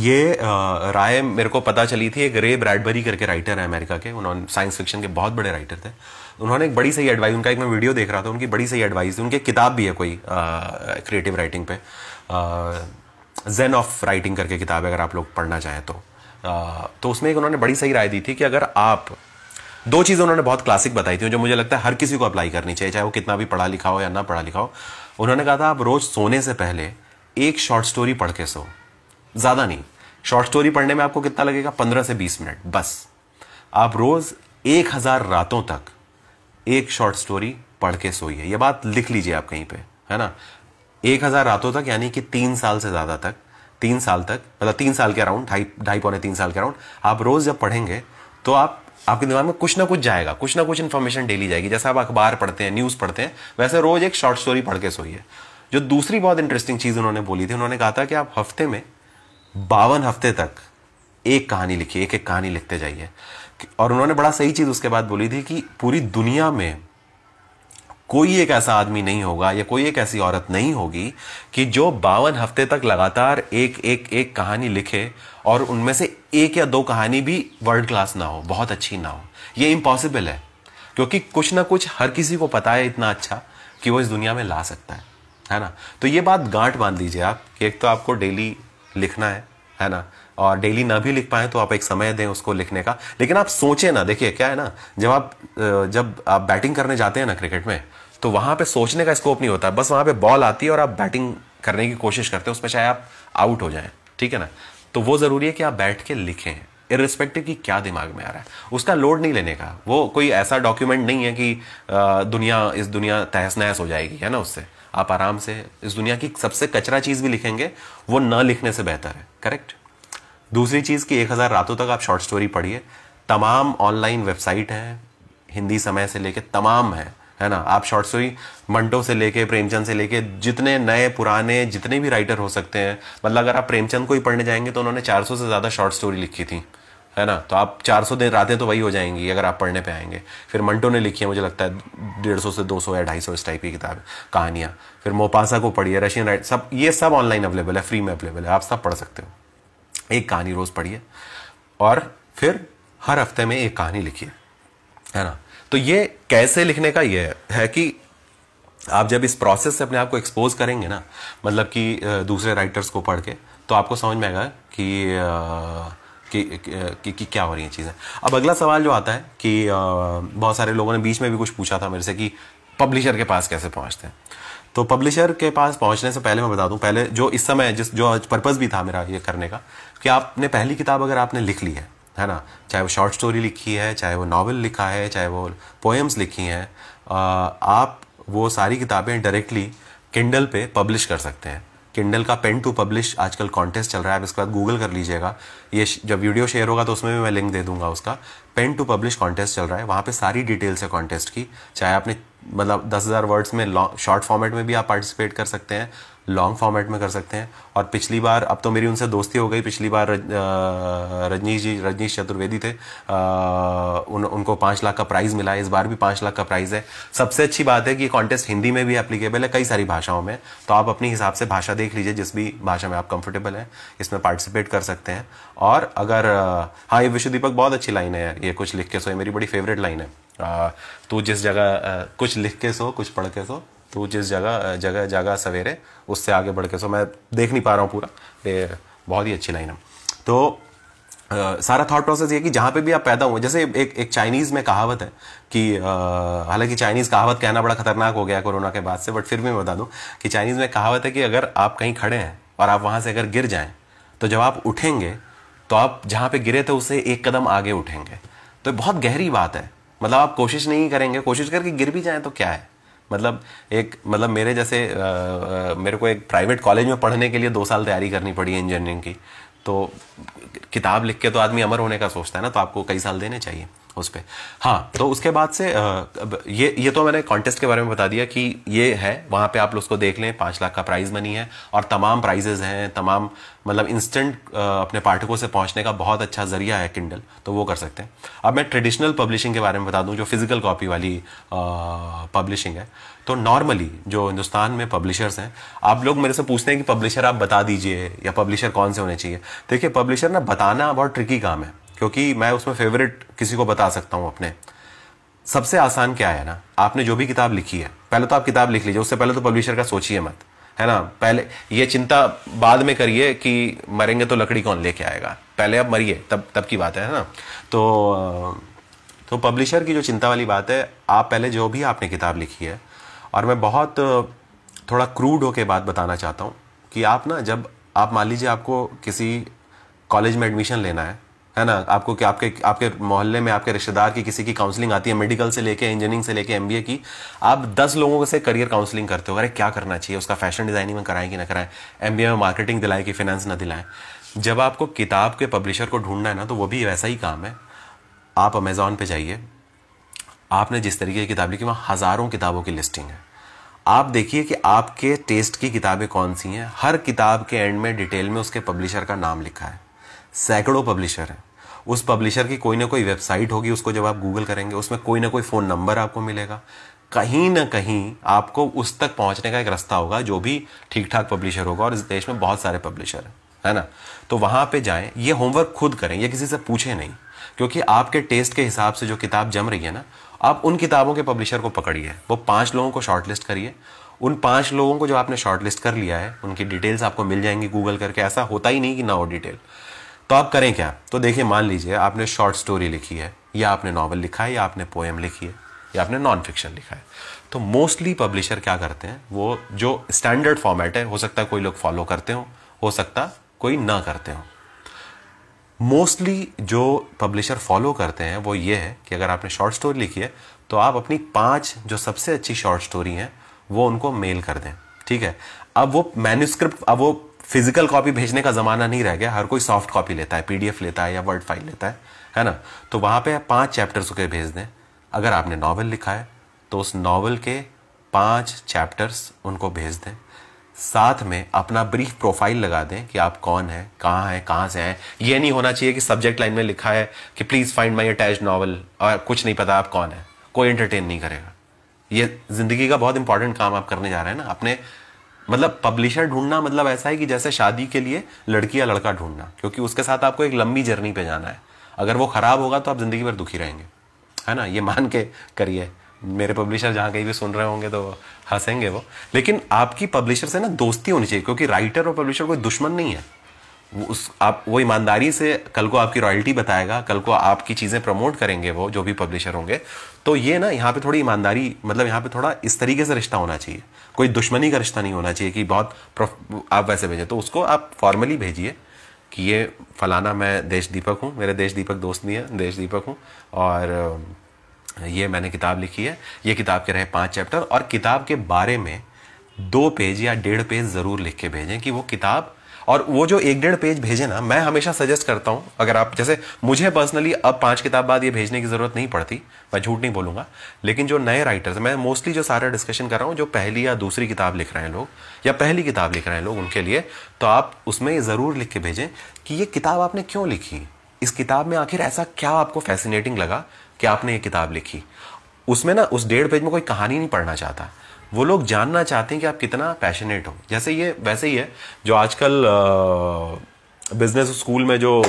ये राय मेरे को पता चली थी एक रे ब्रैडबरी करके राइटर है अमेरिका के उन्होंने साइंस फिक्शन के बहुत बड़े राइटर थे उन्होंने एक बड़ी सही एडवाइस उनका एक मैं वीडियो देख रहा था उनकी बड़ी सही एडवाइस थी उनकी किताब भी है कोई क्रिएटिव राइटिंग पे जेन ऑफ राइटिंग करके किताब है अगर आप लोग पढ़ना चाहें तो आ, तो उसमें एक उन्होंने बड़ी सही राय दी थी कि अगर आप दो चीज़ें उन्होंने बहुत क्लासिक बताई थी जो मुझे लगता है हर किसी को अप्लाई करनी चाहिए चाहे वो कितना भी पढ़ा लिखा हो या ना पढ़ा लिखा हो उन्होंने कहा था आप रोज़ सोने से पहले एक शॉर्ट स्टोरी पढ़ के सो ज़्यादा नहीं शॉर्ट स्टोरी पढ़ने में आपको कितना लगेगा पंद्रह से बीस मिनट बस आप रोज़ एक हज़ार रातों तक एक शॉर्ट स्टोरी पढ़ के सोइए यह बात लिख लीजिए आप कहीं पे है ना एक हज़ार रातों तक यानी कि तीन साल से ज़्यादा तक तीन साल तक मतलब तीन साल के अराउंड ढाई ढाई पौने तीन साल के अराउंड आप रोज़ जब पढ़ेंगे तो आप आपके दिमाग में कुछ ना कुछ जाएगा कुछ ना कुछ इन्फॉर्मेशन डेली जाएगी जैसे आप अखबार पढ़ते हैं न्यूज़ पढ़ते हैं वैसे रोज एक शॉर्ट स्टोरी पढ़ के सोइए जो दूसरी बहुत इंटरेस्टिंग चीज़ उन्होंने बोली थी उन्होंने कहा था कि आप हफ्ते में बावन हफ्ते तक एक कहानी लिखिए एक एक कहानी लिखते जाइए और उन्होंने बड़ा सही चीज़ उसके बाद बोली थी कि पूरी दुनिया में कोई एक ऐसा आदमी नहीं होगा या कोई एक ऐसी औरत नहीं होगी कि जो बावन हफ्ते तक लगातार एक एक एक कहानी लिखे और उनमें से एक या दो कहानी भी वर्ल्ड क्लास ना हो बहुत अच्छी ना हो ये इम्पॉसिबल है क्योंकि कुछ ना कुछ हर किसी को पता है इतना अच्छा कि वो इस दुनिया में ला सकता है है ना तो ये बात गांठ बांध लीजिए आप कि एक तो आपको डेली लिखना है है ना और डेली ना भी लिख पाए तो आप एक समय दें उसको लिखने का लेकिन आप सोचें ना देखिए क्या है ना जब आप जब आप बैटिंग करने जाते हैं ना क्रिकेट में तो वहां पे सोचने का स्कोप नहीं होता बस वहां पे बॉल आती है और आप बैटिंग करने की कोशिश करते हैं उसमें चाहे आप आउट हो जाए ठीक है ना तो वो ज़रूरी है कि आप बैठ के लिखें इरिस्पेक्टिव कि क्या दिमाग में आ रहा है उसका लोड नहीं लेने का वो कोई ऐसा डॉक्यूमेंट नहीं है कि दुनिया इस दुनिया तहस नहस हो जाएगी है ना उससे आप आराम से इस दुनिया की सबसे कचरा चीज़ भी लिखेंगे वो न लिखने से बेहतर है करेक्ट दूसरी चीज़ कि एक हज़ार रातों तक आप शॉर्ट स्टोरी पढ़िए तमाम ऑनलाइन वेबसाइट हैं हिंदी समय से लेकर तमाम हैं है ना आप शॉर्टसोई मंटो से लेके प्रेमचंद से लेके जितने नए पुराने जितने भी राइटर हो सकते हैं मतलब अगर आप प्रेमचंद को ही पढ़ने जाएंगे तो उन्होंने 400 से ज़्यादा शॉर्ट स्टोरी लिखी थी है ना तो आप 400 दिन रातें तो वही हो जाएंगी अगर आप पढ़ने पे आएंगे फिर मंटो ने लिखी है मुझे लगता है डेढ़ सौ से दो सौ या ढाई सौ इस टाइप की किताब कहानियाँ फिर मोपासा को पढ़िए रशियन राइट सब ये सब ऑनलाइन अवेलेबल है फ्री में अवेलेबल है आप सब पढ़ सकते हो एक कहानी रोज़ पढ़िए और फिर हर हफ्ते में एक कहानी लिखिए है ना तो ये कैसे लिखने का ये है कि आप जब इस प्रोसेस से अपने आप को एक्सपोज करेंगे ना मतलब कि दूसरे राइटर्स को पढ़ के तो आपको समझ में आएगा कि कि, कि, कि क्या हो रही हैं चीज़ें अब अगला सवाल जो आता है कि बहुत सारे लोगों ने बीच में भी कुछ पूछा था मेरे से कि पब्लिशर के पास कैसे पहुंचते हैं तो पब्लिशर के पास पहुंचने से पहले मैं बता दूं पहले जो इस समय जिस जो पर्पज़ भी था मेरा ये करने का कि आपने पहली किताब अगर आपने लिख ली है है ना चाहे वो शॉर्ट स्टोरी लिखी है चाहे वो नावल लिखा है चाहे वो पोएम्स लिखी हैं आप वो सारी किताबें डायरेक्टली किंडल पे पब्लिश कर सकते हैं किंडल का पेन टू पब्लिश आजकल कॉन्टेस्ट चल रहा है आप इसके बाद गूगल कर लीजिएगा ये जब वीडियो शेयर होगा तो उसमें भी मैं लिंक दे दूंगा उसका पेन टू पब्लिश कॉन्टेस्ट चल रहा है वहाँ पर सारी डिटेल्स है कॉन्टेस्ट की चाहे आपने मतलब दस हज़ार वर्ड्स में शॉर्ट फॉर्मेट में भी आप पार्टिसिपेट कर सकते हैं लॉन्ग फॉर्मेट में कर सकते हैं और पिछली बार अब तो मेरी उनसे दोस्ती हो गई पिछली बार रज, रजनीश जी रजनीश चतुर्वेदी थे उन उनको पाँच लाख का प्राइज़ मिला इस बार भी पाँच लाख का प्राइज़ है सबसे अच्छी बात है कि कॉन्टेस्ट हिंदी में भी एप्लीकेबल है कई सारी भाषाओं में तो आप अपने हिसाब से भाषा देख लीजिए जिस भी भाषा में आप कंफर्टेबल हैं इसमें पार्टिसिपेट कर सकते हैं और अगर हाँ ये विश्व दीपक बहुत अच्छी लाइन है ये कुछ लिख के सो ये मेरी बड़ी फेवरेट लाइन है तू तो जिस जगह कुछ लिख के सो कुछ पढ़ के सो तो जिस जगह जगह जगह सवेरे उससे आगे बढ़ के सो मैं देख नहीं पा रहा हूँ पूरा बहुत ही अच्छी लाइन है तो आ, सारा थॉट प्रोसेस ये कि जहाँ पे भी आप पैदा हुए जैसे एक एक चाइनीज़ में कहावत है कि हालांकि चाइनीज़ कहावत कहना बड़ा खतरनाक हो गया कोरोना के बाद से बट फिर भी मैं बता दूँ कि चाइनीज़ में कहावत है कि अगर आप कहीं खड़े हैं और आप वहाँ से अगर गिर जाएँ तो जब आप उठेंगे तो आप जहाँ पर गिरे थे उससे एक कदम आगे उठेंगे तो बहुत गहरी बात है मतलब आप कोशिश नहीं करेंगे कोशिश करके गिर भी जाएँ तो क्या है मतलब एक मतलब मेरे जैसे आ, आ, मेरे को एक प्राइवेट कॉलेज में पढ़ने के लिए दो साल तैयारी करनी पड़ी इंजीनियरिंग की तो किताब लिख के तो आदमी अमर होने का सोचता है ना तो आपको कई साल देने चाहिए उस पर हाँ तो उसके बाद से ये ये तो मैंने कॉन्टेस्ट के बारे में बता दिया कि ये है वहाँ पे आप लोग उसको देख लें पाँच लाख का प्राइज़ मनी है और तमाम प्राइजेज़ हैं तमाम मतलब इंस्टेंट अपने पाठकों से पहुँचने का बहुत अच्छा जरिया है किंडल तो वो कर सकते हैं अब मैं ट्रेडिशनल पब्लिशिंग के बारे में बता दूँ जो फिज़िकल कॉपी वाली पब्लिशिंग है तो नॉर्मली जो हिंदुस्तान में पब्लिशर्स हैं आप लोग मेरे से पूछते हैं कि पब्लिशर आप बता दीजिए या पब्लिशर कौन से होने चाहिए देखिए पब्लिशर ना बताना बहुत ट्रिकी काम है क्योंकि मैं उसमें फेवरेट किसी को बता सकता हूँ अपने सबसे आसान क्या है ना आपने जो भी किताब लिखी है पहले तो आप किताब लिख लीजिए उससे पहले तो पब्लिशर का सोचिए मत है ना पहले ये चिंता बाद में करिए कि मरेंगे तो लकड़ी कौन लेके आएगा पहले आप मरिए तब तब की बात है ना तो तो पब्लिशर की जो चिंता वाली बात है आप पहले जो भी आपने किताब लिखी है और मैं बहुत थोड़ा क्रूड होके बात बताना चाहता हूँ कि आप ना जब आप मान लीजिए आपको किसी कॉलेज में एडमिशन लेना है है ना आपको कि आपके आपके मोहल्ले में आपके रिश्तेदार की किसी की काउंसलिंग आती है मेडिकल से लेके इंजीनियरिंग से लेके एमबीए की आप दस लोगों से करियर काउंसलिंग करते हो अरे क्या करना चाहिए उसका फैशन डिजाइनिंग में कराएं कि ना कराएं एमबीए में मार्केटिंग दिलाएं कि फाइनेंस ना दिलाएं जब आपको किताब के पब्लिशर को ढूंढना है ना तो वो भी वैसा ही काम है आप अमेजोन पर जाइए आपने जिस तरीके की किताब लिखी वहाँ हज़ारों किताबों की लिस्टिंग है आप देखिए कि आपके टेस्ट की किताबें कौन सी हैं हर किताब के एंड में डिटेल में उसके पब्लिशर का नाम लिखा है सैकड़ों पब्लिशर हैं उस पब्लिशर की कोई ना कोई वेबसाइट होगी उसको जब आप गूगल करेंगे उसमें कोई ना कोई फ़ोन नंबर आपको मिलेगा कहीं ना कहीं आपको उस तक पहुंचने का एक रास्ता होगा जो भी ठीक ठाक पब्लिशर होगा और इस देश में बहुत सारे पब्लिशर हैं है ना तो वहाँ पे जाएं ये होमवर्क खुद करें ये किसी से पूछे नहीं क्योंकि आपके टेस्ट के हिसाब से जो किताब जम रही है ना आप उन किताबों के पब्लिशर को पकड़िए वो पाँच लोगों को शॉर्टलिस्ट करिए उन पांच लोगों को जो आपने शॉर्टलिस्ट कर लिया है उनकी डिटेल्स आपको मिल जाएंगी गूगल करके ऐसा होता ही नहीं कि ना हो डिटेल तो आप करें क्या तो देखिए मान लीजिए आपने शॉर्ट स्टोरी लिखी है या आपने नॉवल लिखा है या आपने पोएम लिखी है या आपने नॉन फिक्शन लिखा है तो मोस्टली पब्लिशर क्या करते हैं वो जो स्टैंडर्ड फॉर्मेट है हो सकता है कोई लोग फॉलो करते हो हो सकता कोई ना करते हो मोस्टली जो पब्लिशर फॉलो करते हैं वो ये है कि अगर आपने शॉर्ट स्टोरी लिखी है तो आप अपनी पांच जो सबसे अच्छी शॉर्ट स्टोरी हैं वो उनको मेल कर दें ठीक है अब वो मैन्यूस्क्रिप्ट अब वो फिजिकल कॉपी भेजने का ज़माना नहीं रह गया हर कोई सॉफ्ट कॉपी लेता है पीडीएफ लेता है या वर्ड फाइल लेता है है ना तो वहां पे पांच चैप्टर्स के भेज दें अगर आपने नावल लिखा है तो उस नावल के पांच चैप्टर्स उनको भेज दें साथ में अपना ब्रीफ प्रोफाइल लगा दें कि आप कौन है कहाँ हैं कहाँ से हैं ये नहीं होना चाहिए कि सब्जेक्ट लाइन में लिखा है कि please find my attach novel और कुछ नहीं पता आप कौन है कोई एंटरटेन नहीं करेगा ये ज़िंदगी का बहुत इंपॉर्टेंट काम आप करने जा रहे हैं ना अपने मतलब पब्लिशर ढूंढना मतलब ऐसा है कि जैसे शादी के लिए लड़की या लड़का ढूंढना क्योंकि उसके साथ आपको एक लंबी जर्नी पे जाना है अगर वो खराब होगा तो आप जिंदगी भर दुखी रहेंगे है ना ये मान के करिए मेरे पब्लिशर जहाँ कहीं भी सुन रहे होंगे तो हंसेंगे वो लेकिन आपकी पब्लिशर से ना दोस्ती होनी चाहिए क्योंकि राइटर और पब्लिशर कोई दुश्मन नहीं है उस आप वो ईमानदारी से कल को आपकी रॉयल्टी बताएगा कल को आपकी चीज़ें प्रमोट करेंगे वो जो भी पब्लिशर होंगे तो ये ना यहाँ पे थोड़ी ईमानदारी मतलब यहाँ पे थोड़ा इस तरीके से रिश्ता होना चाहिए कोई दुश्मनी का रिश्ता नहीं होना चाहिए कि बहुत आप वैसे भेजें तो उसको आप फॉर्मली भेजिए कि ये फलाना मैं देश दीपक हूँ मेरे देश दीपक दोस्त नहीं है देश दीपक हूँ और ये मैंने किताब लिखी है ये किताब के रहे पाँच चैप्टर और किताब के बारे में दो पेज या डेढ़ पेज ज़रूर लिख के भेजें कि वो किताब और वो जो एक डेढ़ पेज भेजे ना मैं हमेशा सजेस्ट करता हूँ अगर आप जैसे मुझे पर्सनली अब पाँच किताब बाद ये भेजने की ज़रूरत नहीं पड़ती मैं झूठ नहीं बोलूंगा लेकिन जो नए राइटर्स मैं मोस्टली जो सारा डिस्कशन कर रहा हूँ जो पहली या दूसरी किताब लिख रहे हैं लोग या पहली किताब लिख रहे हैं लोग उनके लिए तो आप उसमें ज़रूर लिख के भेजें कि ये किताब आपने क्यों लिखी इस किताब में आखिर ऐसा क्या आपको फैसिनेटिंग लगा कि आपने ये किताब लिखी उसमें ना उस डेढ़ पेज में कोई कहानी नहीं पढ़ना चाहता वो लोग जानना चाहते हैं कि आप कितना पैशनेट हो जैसे ये वैसे ही है जो आजकल बिजनेस स्कूल में जो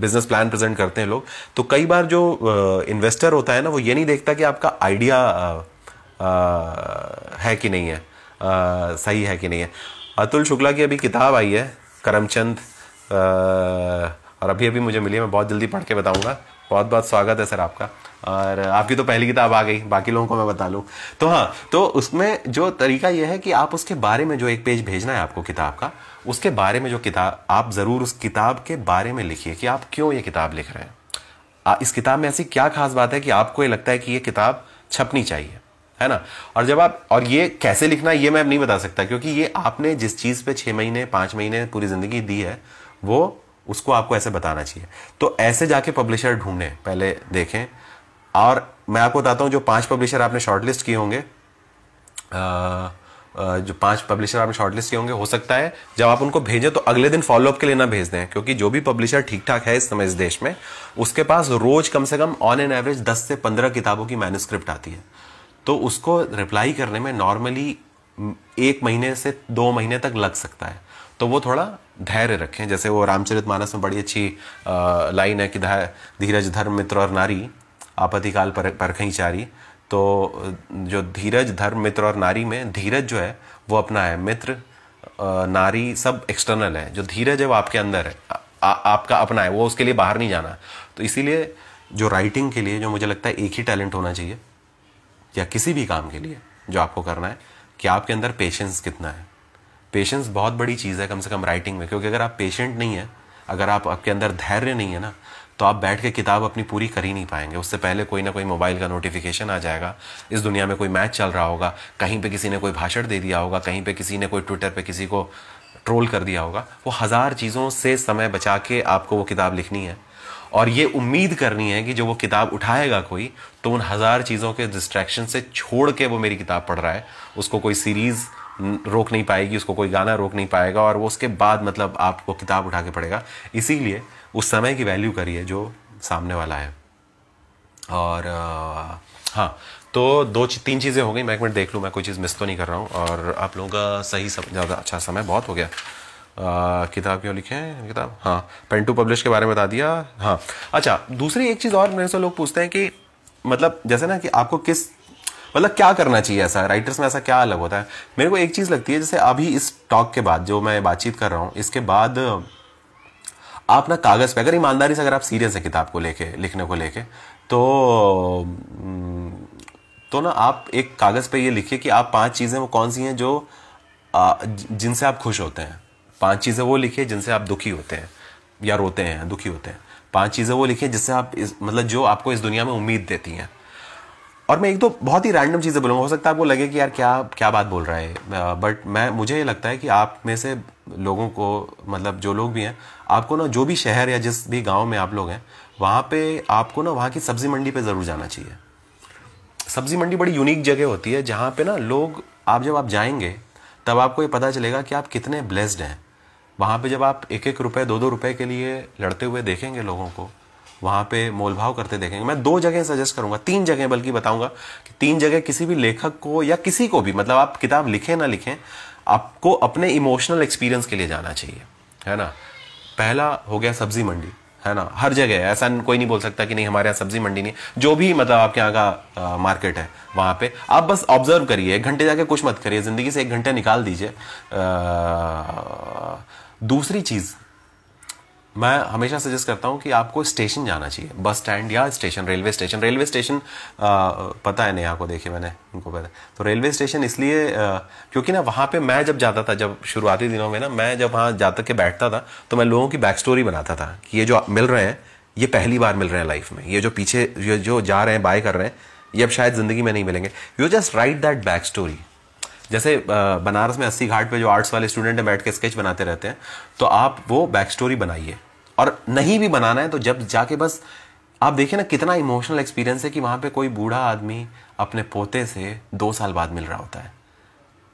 बिजनेस प्लान प्रेजेंट करते हैं लोग तो कई बार जो इन्वेस्टर होता है ना वो ये नहीं देखता कि आपका आइडिया है कि नहीं है आ, सही है कि नहीं है अतुल शुक्ला की अभी किताब आई है करमचंद और अभी अभी मुझे मिली है मैं बहुत जल्दी पढ़ के बताऊँगा बहुत बहुत स्वागत है सर आपका और आपकी तो पहली किताब आ गई बाकी लोगों को मैं बता लूँ तो हाँ तो उसमें जो तरीका यह है कि आप उसके बारे में जो एक पेज भेजना है आपको किताब का उसके बारे में जो किताब आप ज़रूर उस किताब के बारे में लिखिए कि आप क्यों ये किताब लिख रहे हैं इस किताब में ऐसी क्या खास बात है कि आपको ये लगता है कि ये किताब छपनी चाहिए है ना और जब आप और ये कैसे लिखना है ये मैं नहीं बता सकता क्योंकि ये आपने जिस चीज़ पे छः महीने पाँच महीने पूरी ज़िंदगी दी है वो उसको आपको ऐसे बताना चाहिए तो ऐसे जाके पब्लिशर ढूंढें पहले देखें और मैं आपको बताता हूँ जो पांच पब्लिशर आपने शॉर्टलिस्ट किए होंगे जो पांच पब्लिशर आपने शॉर्टलिस्ट किए होंगे हो सकता है जब आप उनको भेजें तो अगले दिन फॉलोअप के लिए ना भेज दें क्योंकि जो भी पब्लिशर ठीक ठाक है इस समय इस देश में उसके पास रोज कम से कम ऑन एन एवरेज दस से पंद्रह किताबों की मैनुस्क्रिप्ट आती है तो उसको रिप्लाई करने में नॉर्मली एक महीने से दो महीने तक लग सकता है तो वो थोड़ा धैर्य रखें जैसे वो मानस में बड़ी अच्छी लाइन है कि धीरज धर्म मित्र और नारी आपत्तिकाल परख पर परखें चारी तो जो धीरज धर्म मित्र और नारी में धीरज जो है वो अपना है मित्र नारी सब एक्सटर्नल है जो धीरज है वो आपके अंदर है आ, आपका अपना है वो उसके लिए बाहर नहीं जाना तो इसीलिए जो राइटिंग के लिए जो मुझे लगता है एक ही टैलेंट होना चाहिए या किसी भी काम के लिए जो आपको करना है कि आपके अंदर पेशेंस कितना है पेशेंस बहुत बड़ी चीज़ है कम से कम राइटिंग में क्योंकि अगर आप पेशेंट नहीं है अगर आप आपके अंदर धैर्य नहीं है ना तो आप बैठ के किताब अपनी पूरी कर ही नहीं पाएंगे उससे पहले कोई ना कोई मोबाइल का नोटिफिकेशन आ जाएगा इस दुनिया में कोई मैच चल रहा होगा कहीं पे किसी ने कोई भाषण दे दिया होगा कहीं पे किसी ने कोई ट्विटर पे किसी को ट्रोल कर दिया होगा वो हज़ार चीज़ों से समय बचा के आपको वो किताब लिखनी है और ये उम्मीद करनी है कि जो वो किताब उठाएगा कोई तो उन हज़ार चीज़ों के डिस्ट्रैक्शन से छोड़ के वो मेरी किताब पढ़ रहा है उसको कोई सीरीज़ रोक नहीं पाएगी उसको कोई गाना रोक नहीं पाएगा और वो उसके बाद मतलब आपको किताब उठा के पड़ेगा इसीलिए उस समय की वैल्यू करिए जो सामने वाला है और आ, हाँ तो दो तीन चीज़ें हो गई मैं एक मिनट देख लूँ मैं कोई चीज़ मिस तो नहीं कर रहा हूँ और आप लोगों का सही सब ज़्यादा अच्छा समय बहुत हो गया किताब क्यों लिखे हैं किताब हाँ पेंटू पब्लिश के बारे में बता दिया हाँ अच्छा दूसरी एक चीज़ और मेरे से लोग पूछते हैं कि मतलब जैसे ना कि आपको किस मतलब क्या करना चाहिए ऐसा राइटर्स में ऐसा क्या अलग होता है मेरे को एक चीज़ लगती है जैसे अभी इस टॉक के बाद जो मैं बातचीत कर रहा हूँ इसके बाद आप ना कागज़ पे अगर ईमानदारी से अगर आप सीरियस है किताब को लेके लिखने को लेके तो तो ना आप एक कागज़ पे ये लिखिए कि आप पांच चीज़ें वो कौन सी हैं जो जिनसे आप खुश होते हैं पांच चीज़ें वो लिखिए जिनसे आप दुखी होते हैं या रोते हैं दुखी होते हैं पांच चीज़ें वो लिखिए जिससे आप इस मतलब जो आपको इस दुनिया में उम्मीद देती हैं और मैं एक तो बहुत ही रैंडम चीज़ें बोलूँगा हो सकता है आपको लगे कि यार क्या क्या बात बोल रहा है बट मैं मुझे ये लगता है कि आप में से लोगों को मतलब जो लोग भी हैं आपको ना जो भी शहर या जिस भी गांव में आप लोग हैं वहाँ पे आपको ना वहाँ की सब्ज़ी मंडी पे ज़रूर जाना चाहिए सब्ज़ी मंडी बड़ी यूनिक जगह होती है जहाँ पे ना लोग आप जब आप जाएंगे तब आपको ये पता चलेगा कि आप कितने ब्लेस्ड हैं वहाँ पे जब आप एक एक रुपये दो दो रुपये के लिए लड़ते हुए देखेंगे लोगों को वहाँ पे मोलभाव करते देखेंगे मैं दो जगह सजेस्ट करूँगा तीन जगह बल्कि बताऊँगा कि तीन जगह किसी भी लेखक को या किसी को भी मतलब आप किताब लिखें ना लिखें आपको अपने इमोशनल एक्सपीरियंस के लिए जाना चाहिए है ना पहला हो गया सब्जी मंडी है ना हर जगह ऐसा कोई नहीं बोल सकता कि नहीं हमारे यहाँ सब्जी मंडी नहीं जो भी मतलब आपके यहाँ का मार्केट है वहाँ पे आप बस ऑब्जर्व करिए एक घंटे जाके कुछ मत करिए ज़िंदगी से एक घंटे निकाल दीजिए दूसरी चीज़ मैं हमेशा सजेस्ट करता हूँ कि आपको स्टेशन जाना चाहिए बस स्टैंड या station railway station railway station पता है नहीं को देखे मैंने उनको पता तो रेलवे स्टेशन इसलिए क्योंकि ना वहाँ पे मैं जब जाता था जब शुरुआती दिनों में ना मैं जब वहाँ जा के बैठता था तो मैं लोगों की बैक स्टोरी बनाता था कि ये जो मिल रहे हैं ये पहली बार मिल रहे हैं लाइफ में ये जो पीछे ये जो जा रहे हैं बाय कर रहे हैं ये अब शायद ज़िंदगी में नहीं मिलेंगे you just write that back story जैसे बनारस में अस्सी घाट पे जो आर्ट्स वाले स्टूडेंट हैं बैठ के स्केच बनाते रहते हैं तो आप वो बैक स्टोरी बनाइए और नहीं भी बनाना है तो जब जाके बस आप देखिए ना कितना इमोशनल एक्सपीरियंस है कि वहाँ पे कोई बूढ़ा आदमी अपने पोते से दो साल बाद मिल रहा होता है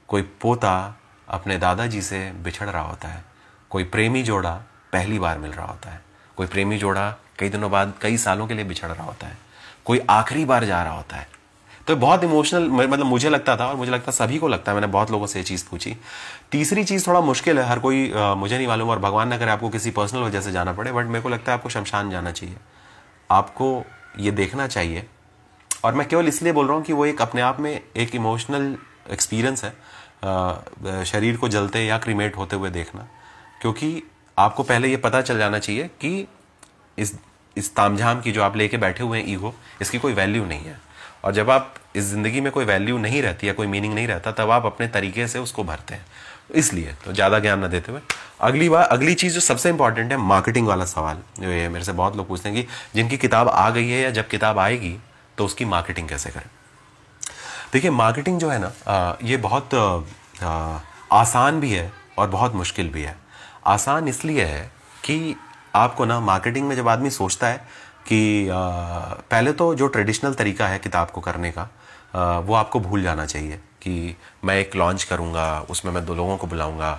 कोई पोता अपने दादाजी से बिछड़ रहा होता है कोई प्रेमी जोड़ा पहली बार मिल रहा होता है कोई प्रेमी जोड़ा कई दिनों बाद कई सालों के लिए बिछड़ रहा होता है कोई आखिरी बार जा रहा होता है तो बहुत इमोशनल मतलब मुझे लगता था और मुझे लगता सभी को लगता है मैंने बहुत लोगों से ये चीज़ पूछी तीसरी चीज़ थोड़ा मुश्किल है हर कोई आ, मुझे नहीं मालूम और भगवान ना करे आपको किसी पर्सनल वजह से जाना पड़े बट मेरे को लगता है आपको शमशान जाना चाहिए आपको ये देखना चाहिए और मैं केवल इसलिए बोल रहा हूँ कि वो एक अपने आप में एक इमोशनल एक्सपीरियंस है शरीर को जलते या क्रीमेट होते हुए देखना क्योंकि आपको पहले ये पता चल जाना चाहिए कि इस इस तामझाम की जो आप लेके बैठे हुए हैं ईगो इसकी कोई वैल्यू नहीं है और जब आप इस ज़िंदगी में कोई वैल्यू नहीं रहती या कोई मीनिंग नहीं रहता तब आप अपने तरीके से उसको भरते हैं इसलिए तो ज़्यादा ज्ञान ना देते हुए अगली बार अगली चीज़ जो सबसे इंपॉर्टेंट है मार्केटिंग वाला सवाल जो ये मेरे से बहुत लोग पूछते हैं कि जिनकी किताब आ गई है या जब किताब आएगी तो उसकी मार्केटिंग कैसे करें देखिए मार्केटिंग जो है ना ये बहुत आसान भी है और बहुत मुश्किल भी है आसान इसलिए है कि आपको ना मार्केटिंग में जब आदमी सोचता है कि पहले तो जो ट्रेडिशनल तरीका है किताब को करने का वो आपको भूल जाना चाहिए कि मैं एक लॉन्च करूंगा उसमें मैं दो लोगों को बुलाऊंगा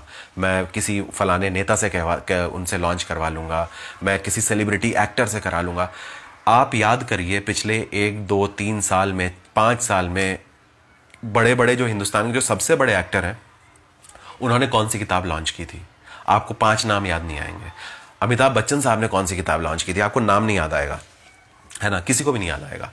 मैं किसी फलाने नेता से कहवा कह, उनसे लॉन्च करवा लूँगा मैं किसी सेलिब्रिटी एक्टर से करा लूँगा आप याद करिए पिछले एक दो तीन साल में पाँच साल में बड़े बड़े जो हिंदुस्तान के जो सबसे बड़े एक्टर हैं उन्होंने कौन सी किताब लॉन्च की थी आपको पांच नाम याद नहीं आएंगे अमिताभ बच्चन साहब ने कौन सी किताब लॉन्च की थी आपको नाम नहीं याद आएगा है ना किसी को भी नहीं याद आएगा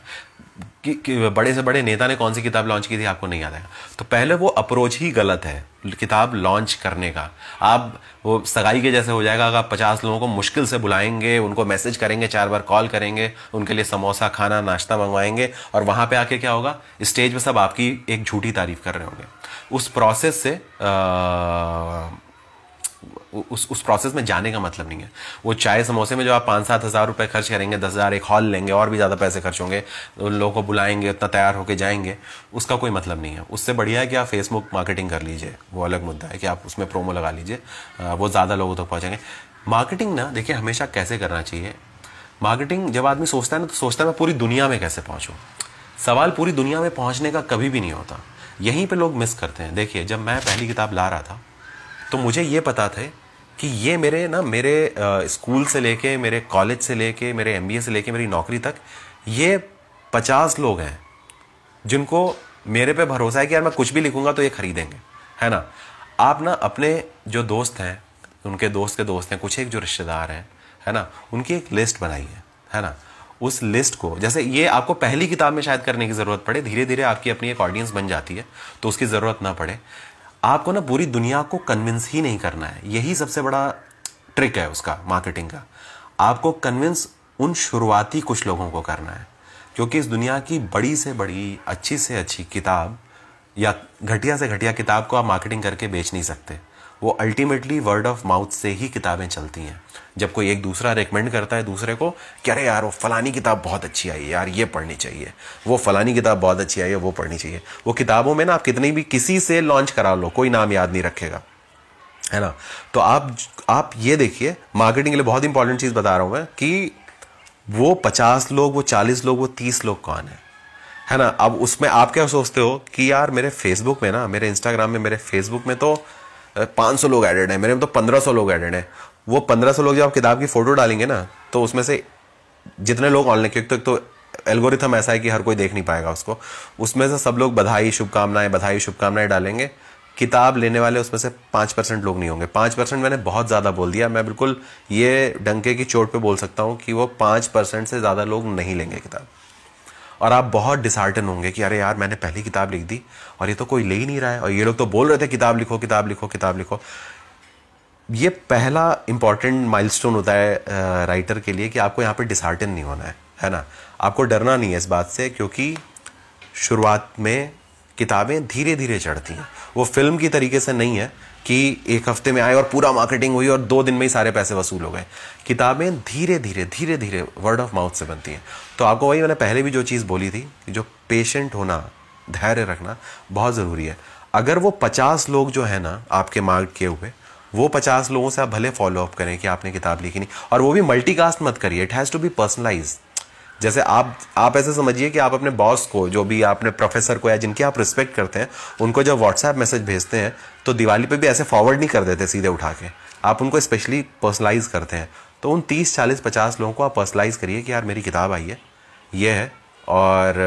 कि, कि बड़े से बड़े नेता ने कौन सी किताब लॉन्च की थी आपको नहीं याद आएगा तो पहले वो अप्रोच ही गलत है किताब लॉन्च करने का आप वो सगाई के जैसे हो जाएगा अगर आप पचास लोगों को मुश्किल से बुलाएंगे उनको मैसेज करेंगे चार बार कॉल करेंगे उनके लिए समोसा खाना नाश्ता मंगवाएंगे और वहाँ पे आके क्या होगा स्टेज पे सब आपकी एक झूठी तारीफ कर रहे होंगे उस प्रोसेस से आ, उस उस प्रोसेस में जाने का मतलब नहीं है वो चाय समोसे में जो आप पाँच सात हज़ार रुपये खर्च करेंगे दस हज़ार एक हॉल लेंगे और भी ज़्यादा पैसे खर्च होंगे उन लोगों को बुलाएंगे उतना तैयार होकर जाएंगे उसका कोई मतलब नहीं है उससे बढ़िया है कि आप फेसबुक मार्केटिंग कर लीजिए वो अलग मुद्दा है कि आप उसमें प्रोमो लगा लीजिए वो ज़्यादा लोगों तक तो पहुँचेंगे मार्केटिंग ना देखिए हमेशा कैसे करना चाहिए मार्केटिंग जब आदमी सोचता है ना तो सोचता है मैं पूरी दुनिया में कैसे पहुँचूँ सवाल पूरी दुनिया में पहुँचने का कभी भी नहीं होता यहीं पर लोग मिस करते हैं देखिए जब मैं पहली किताब ला रहा था तो मुझे ये पता था कि ये मेरे ना मेरे स्कूल से लेके मेरे कॉलेज से लेके मेरे एम से लेके मेरी नौकरी तक ये पचास लोग हैं जिनको मेरे पे भरोसा है कि यार मैं कुछ भी लिखूंगा तो ये खरीदेंगे है ना आप ना अपने जो दोस्त हैं उनके दोस्त के दोस्त हैं कुछ एक जो रिश्तेदार हैं है ना उनकी एक लिस्ट बनाई है है ना उस लिस्ट को जैसे ये आपको पहली किताब में शायद करने की ज़रूरत पड़े धीरे धीरे आपकी अपनी एक ऑडियंस बन जाती है तो उसकी ज़रूरत ना पड़े आपको ना पूरी दुनिया को कन्विंस ही नहीं करना है यही सबसे बड़ा ट्रिक है उसका मार्केटिंग का आपको कन्विंस उन शुरुआती कुछ लोगों को करना है क्योंकि इस दुनिया की बड़ी से बड़ी अच्छी से अच्छी किताब या घटिया से घटिया किताब को आप मार्केटिंग करके बेच नहीं सकते वो अल्टीमेटली वर्ड ऑफ माउथ से ही किताबें चलती हैं जब कोई एक दूसरा रिकमेंड करता है दूसरे को कि अरे यार वो फलानी किताब बहुत अच्छी आई है यार ये पढ़नी चाहिए वो फलानी किताब बहुत अच्छी आई है वो पढ़नी चाहिए वो किताबों में ना आप कितनी भी किसी से लॉन्च करा लो कोई नाम याद नहीं रखेगा है ना तो आप आप ये देखिए मार्केटिंग के लिए बहुत इंपॉर्टेंट चीज़ बता रहा हूँ मैं कि वो पचास लोग वो चालीस लोग वो तीस लोग कौन है है ना अब उसमें आप क्या सोचते हो कि यार मेरे फेसबुक में ना मेरे इंस्टाग्राम में मेरे फेसबुक में तो 500 लोग एडेड हैं मेरे में तो 1500 लोग एडेड हैं वो पंद्रह सौ लोग जब आप किताब की फ़ोटो डालेंगे ना तो उसमें से जितने लोग ऑनलाइन क्योंकि तो, तो एल्गोरिथम ऐसा है कि हर कोई देख नहीं पाएगा उसको उसमें से सब लोग बधाई शुभकामनाएं बधाई शुभकामनाएं डालेंगे किताब लेने वाले उसमें से पाँच परसेंट लोग नहीं होंगे पाँच परसेंट मैंने बहुत ज़्यादा बोल दिया मैं बिल्कुल ये डंके की चोट पे बोल सकता हूँ कि वो पाँच परसेंट से ज़्यादा लोग नहीं लेंगे किताब और आप बहुत डिसहार्टन होंगे कि अरे यार मैंने पहली किताब लिख दी और ये तो कोई ले ही नहीं रहा है और ये लोग तो बोल रहे थे किताब लिखो किताब लिखो किताब लिखो ये पहला इंपॉर्टेंट माइलस्टोन होता है राइटर के लिए कि आपको यहाँ पे डिसहार्टन नहीं होना है है ना आपको डरना नहीं है इस बात से क्योंकि शुरुआत में किताबें धीरे धीरे चढ़ती हैं वो फिल्म की तरीके से नहीं है कि एक हफ्ते में आए और पूरा मार्केटिंग हुई और दो दिन में ही सारे पैसे वसूल हो गए किताबें धीरे धीरे धीरे धीरे वर्ड ऑफ माउथ से बनती हैं तो आपको वही मैंने पहले भी जो चीज़ बोली थी जो पेशेंट होना धैर्य रखना बहुत ज़रूरी है अगर वो पचास लोग जो है ना आपके मार्ग किए हुए वो पचास लोगों से आप भले फॉलोअप करें कि आपने किताब लिखी नहीं और वो भी मल्टी मत करिए it has to be personalize जैसे आप आप ऐसे समझिए कि आप अपने बॉस को जो भी आपने प्रोफेसर को या जिनकी आप रिस्पेक्ट करते हैं उनको जब व्हाट्सएप मैसेज भेजते हैं तो दिवाली पे भी ऐसे फॉरवर्ड नहीं कर देते सीधे उठा के आप उनको स्पेशली पर्सनलाइज करते हैं तो उन तीस चालीस पचास लोगों को आप पर्सनलाइज करिए कि यार मेरी किताब आई है ये है और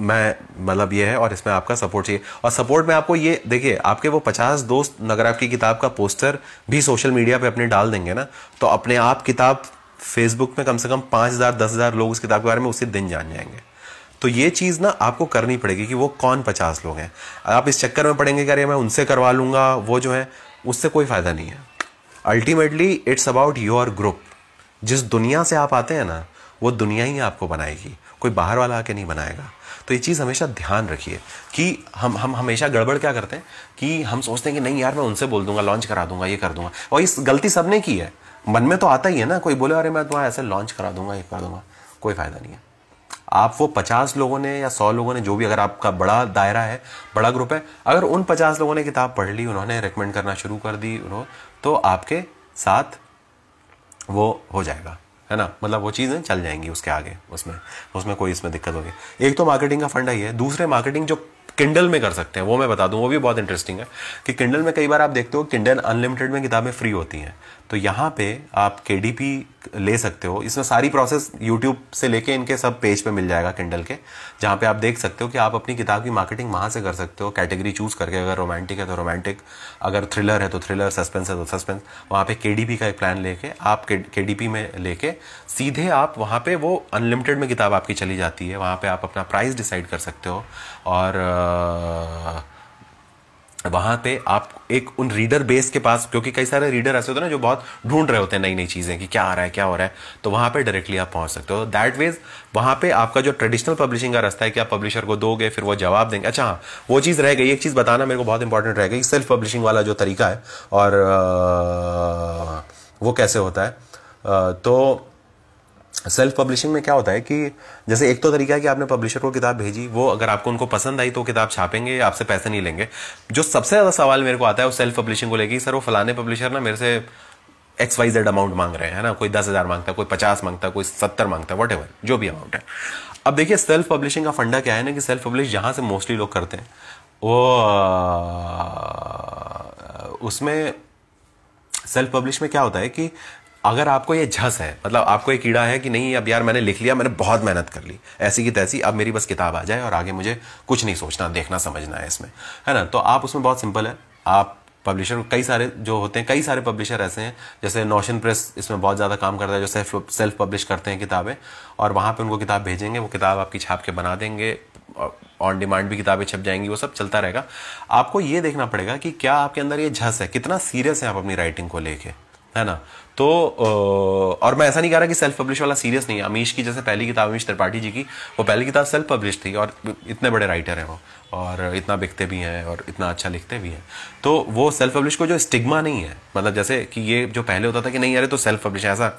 मैं मतलब ये है और इसमें आपका सपोर्ट चाहिए और सपोर्ट में आपको ये देखिए आपके वो पचास दोस्त नगर आपकी किताब का पोस्टर भी सोशल मीडिया पे अपने डाल देंगे ना तो अपने आप किताब फेसबुक में कम से कम पाँच हज़ार दस हज़ार लोग उस किताब के बारे में उसी दिन जान जाएंगे तो ये चीज़ ना आपको करनी पड़ेगी कि वो कौन पचास लोग हैं आप इस चक्कर में पड़ेंगे कि अरे मैं उनसे करवा लूँगा वो जो है उससे कोई फ़ायदा नहीं है ultimately it's about your group जिस दुनिया से आप आते हैं ना वो दुनिया ही आपको बनाएगी कोई बाहर वाला आके नहीं बनाएगा तो ये चीज़ हमेशा ध्यान रखिए कि हम हम हमेशा गड़बड़ क्या करते हैं कि हम सोचते हैं कि नहीं यार मैं उनसे बोल दूंगा लॉन्च करा दूंगा ये कर दूंगा और इस गलती सबने की है मन में तो आता ही है ना कोई बोले अरे मैं तो ऐसे लॉन्च करा दूंगा ये कर दूंगा कोई फ़ायदा नहीं है आप वो पचास लोगों ने या सौ लोगों ने जो भी अगर आपका बड़ा दायरा है बड़ा ग्रुप है अगर उन पचास लोगों ने किताब पढ़ ली उन्होंने रिकमेंड करना शुरू कर दी उन्होंने तो आपके साथ वो हो जाएगा है ना मतलब वो चीज़ें चल जाएंगी उसके आगे उसमें उसमें कोई इसमें दिक्कत होगी एक तो मार्केटिंग का फंडा ही है दूसरे मार्केटिंग जो किंडल में कर सकते हैं वो मैं बता दूं वो भी बहुत इंटरेस्टिंग है कि किंडल में कई बार आप देखते हो किंडल अनलिमिटेड में किताबें फ्री होती हैं तो यहाँ पे आप के ले सकते हो इसमें सारी प्रोसेस यूट्यूब से लेके इनके सब पेज पे मिल जाएगा किंडल के जहाँ पे आप देख सकते हो कि आप अपनी किताब की मार्केटिंग वहाँ से कर सकते हो कैटेगरी चूज़ करके अगर रोमांटिक है तो रोमांटिक अगर थ्रिलर है तो थ्रिलर सस्पेंस है तो सस्पेंस वहाँ पे के का एक प्लान लेके आप के डी में लेके सीधे आप वहाँ पर वो अनलिमिटेड में किताब आपकी चली जाती है वहाँ पर आप अपना प्राइस डिसाइड कर सकते हो और आ, वहां पे आप एक उन रीडर बेस के पास क्योंकि कई सारे रीडर ऐसे होते हैं ना जो बहुत ढूंढ रहे होते हैं नई नई चीज़ें कि क्या आ रहा है क्या हो रहा है तो वहां पे डायरेक्टली आप पहुंच सकते हो दैट वेज वहां पे आपका जो ट्रेडिशनल पब्लिशिंग का रास्ता है कि आप पब्लिशर को दोगे फिर वो जवाब देंगे अच्छा हाँ वो चीज़ रह गई एक चीज़ बताना मेरे को बहुत इंपॉर्टेंट रहेगा कि सेल्फ पब्लिशिंग वाला जो तरीका है और आ, वो कैसे होता है आ, तो सेल्फ पब्लिशिंग में क्या होता है कि जैसे एक तो तरीका है कि आपने पब्लिशर को किताब भेजी वो अगर आपको उनको पसंद आई तो किताब छापेंगे आपसे पैसे नहीं लेंगे जो सबसे ज़्यादा सवाल मेरे को आता है वो सेल्फ पब्लिशिंग को लेकर सर वो फलाने पब्लिशर ना मेरे से एक्स वाई जेड अमाउंट मांग रहे हैं ना कोई दस हज़ार मांगता है कोई पचास मांगता है कोई सत्तर मांगता है वट एवर जो भी अमाउंट है अब देखिए सेल्फ पब्लिशिंग का फंडा क्या है ना कि सेल्फ पब्लिश जहां से मोस्टली लोग करते हैं वो उसमें सेल्फ पब्लिश में क्या होता है कि अगर आपको ये झस है मतलब आपको ये कीड़ा है कि नहीं अब यार मैंने लिख लिया मैंने बहुत मेहनत कर ली ऐसी की तैसी अब मेरी बस किताब आ जाए और आगे मुझे कुछ नहीं सोचना देखना समझना है इसमें है ना तो आप उसमें बहुत सिंपल है आप पब्लिशर कई सारे जो होते हैं कई सारे पब्लिशर ऐसे हैं जैसे नौशन प्रेस इसमें बहुत ज़्यादा काम करता है जो सेल्फ सेल्फ पब्लिश करते हैं किताबें और वहाँ पर उनको किताब भेजेंगे वो किताब आपकी छाप के बना देंगे ऑन डिमांड भी किताबें छप जाएंगी वो सब चलता रहेगा आपको ये देखना पड़ेगा कि क्या आपके अंदर ये झस है कितना सीरियस है आप अपनी राइटिंग को लेके है ना तो और मैं ऐसा नहीं कह रहा कि सेल्फ पब्लिश वाला सीरियस नहीं है अमीश की जैसे पहली किताब अमीश त्रिपाठी जी की वो पहली किताब सेल्फ पब्लिश थी और इतने बड़े राइटर हैं वो और इतना बिकते भी हैं और इतना अच्छा लिखते भी हैं तो वो सेल्फ पब्लिश को जो स्टिग्मा नहीं है मतलब जैसे कि ये जो पहले होता था कि नहीं अरे तो सेल्फ पब्लिश ऐसा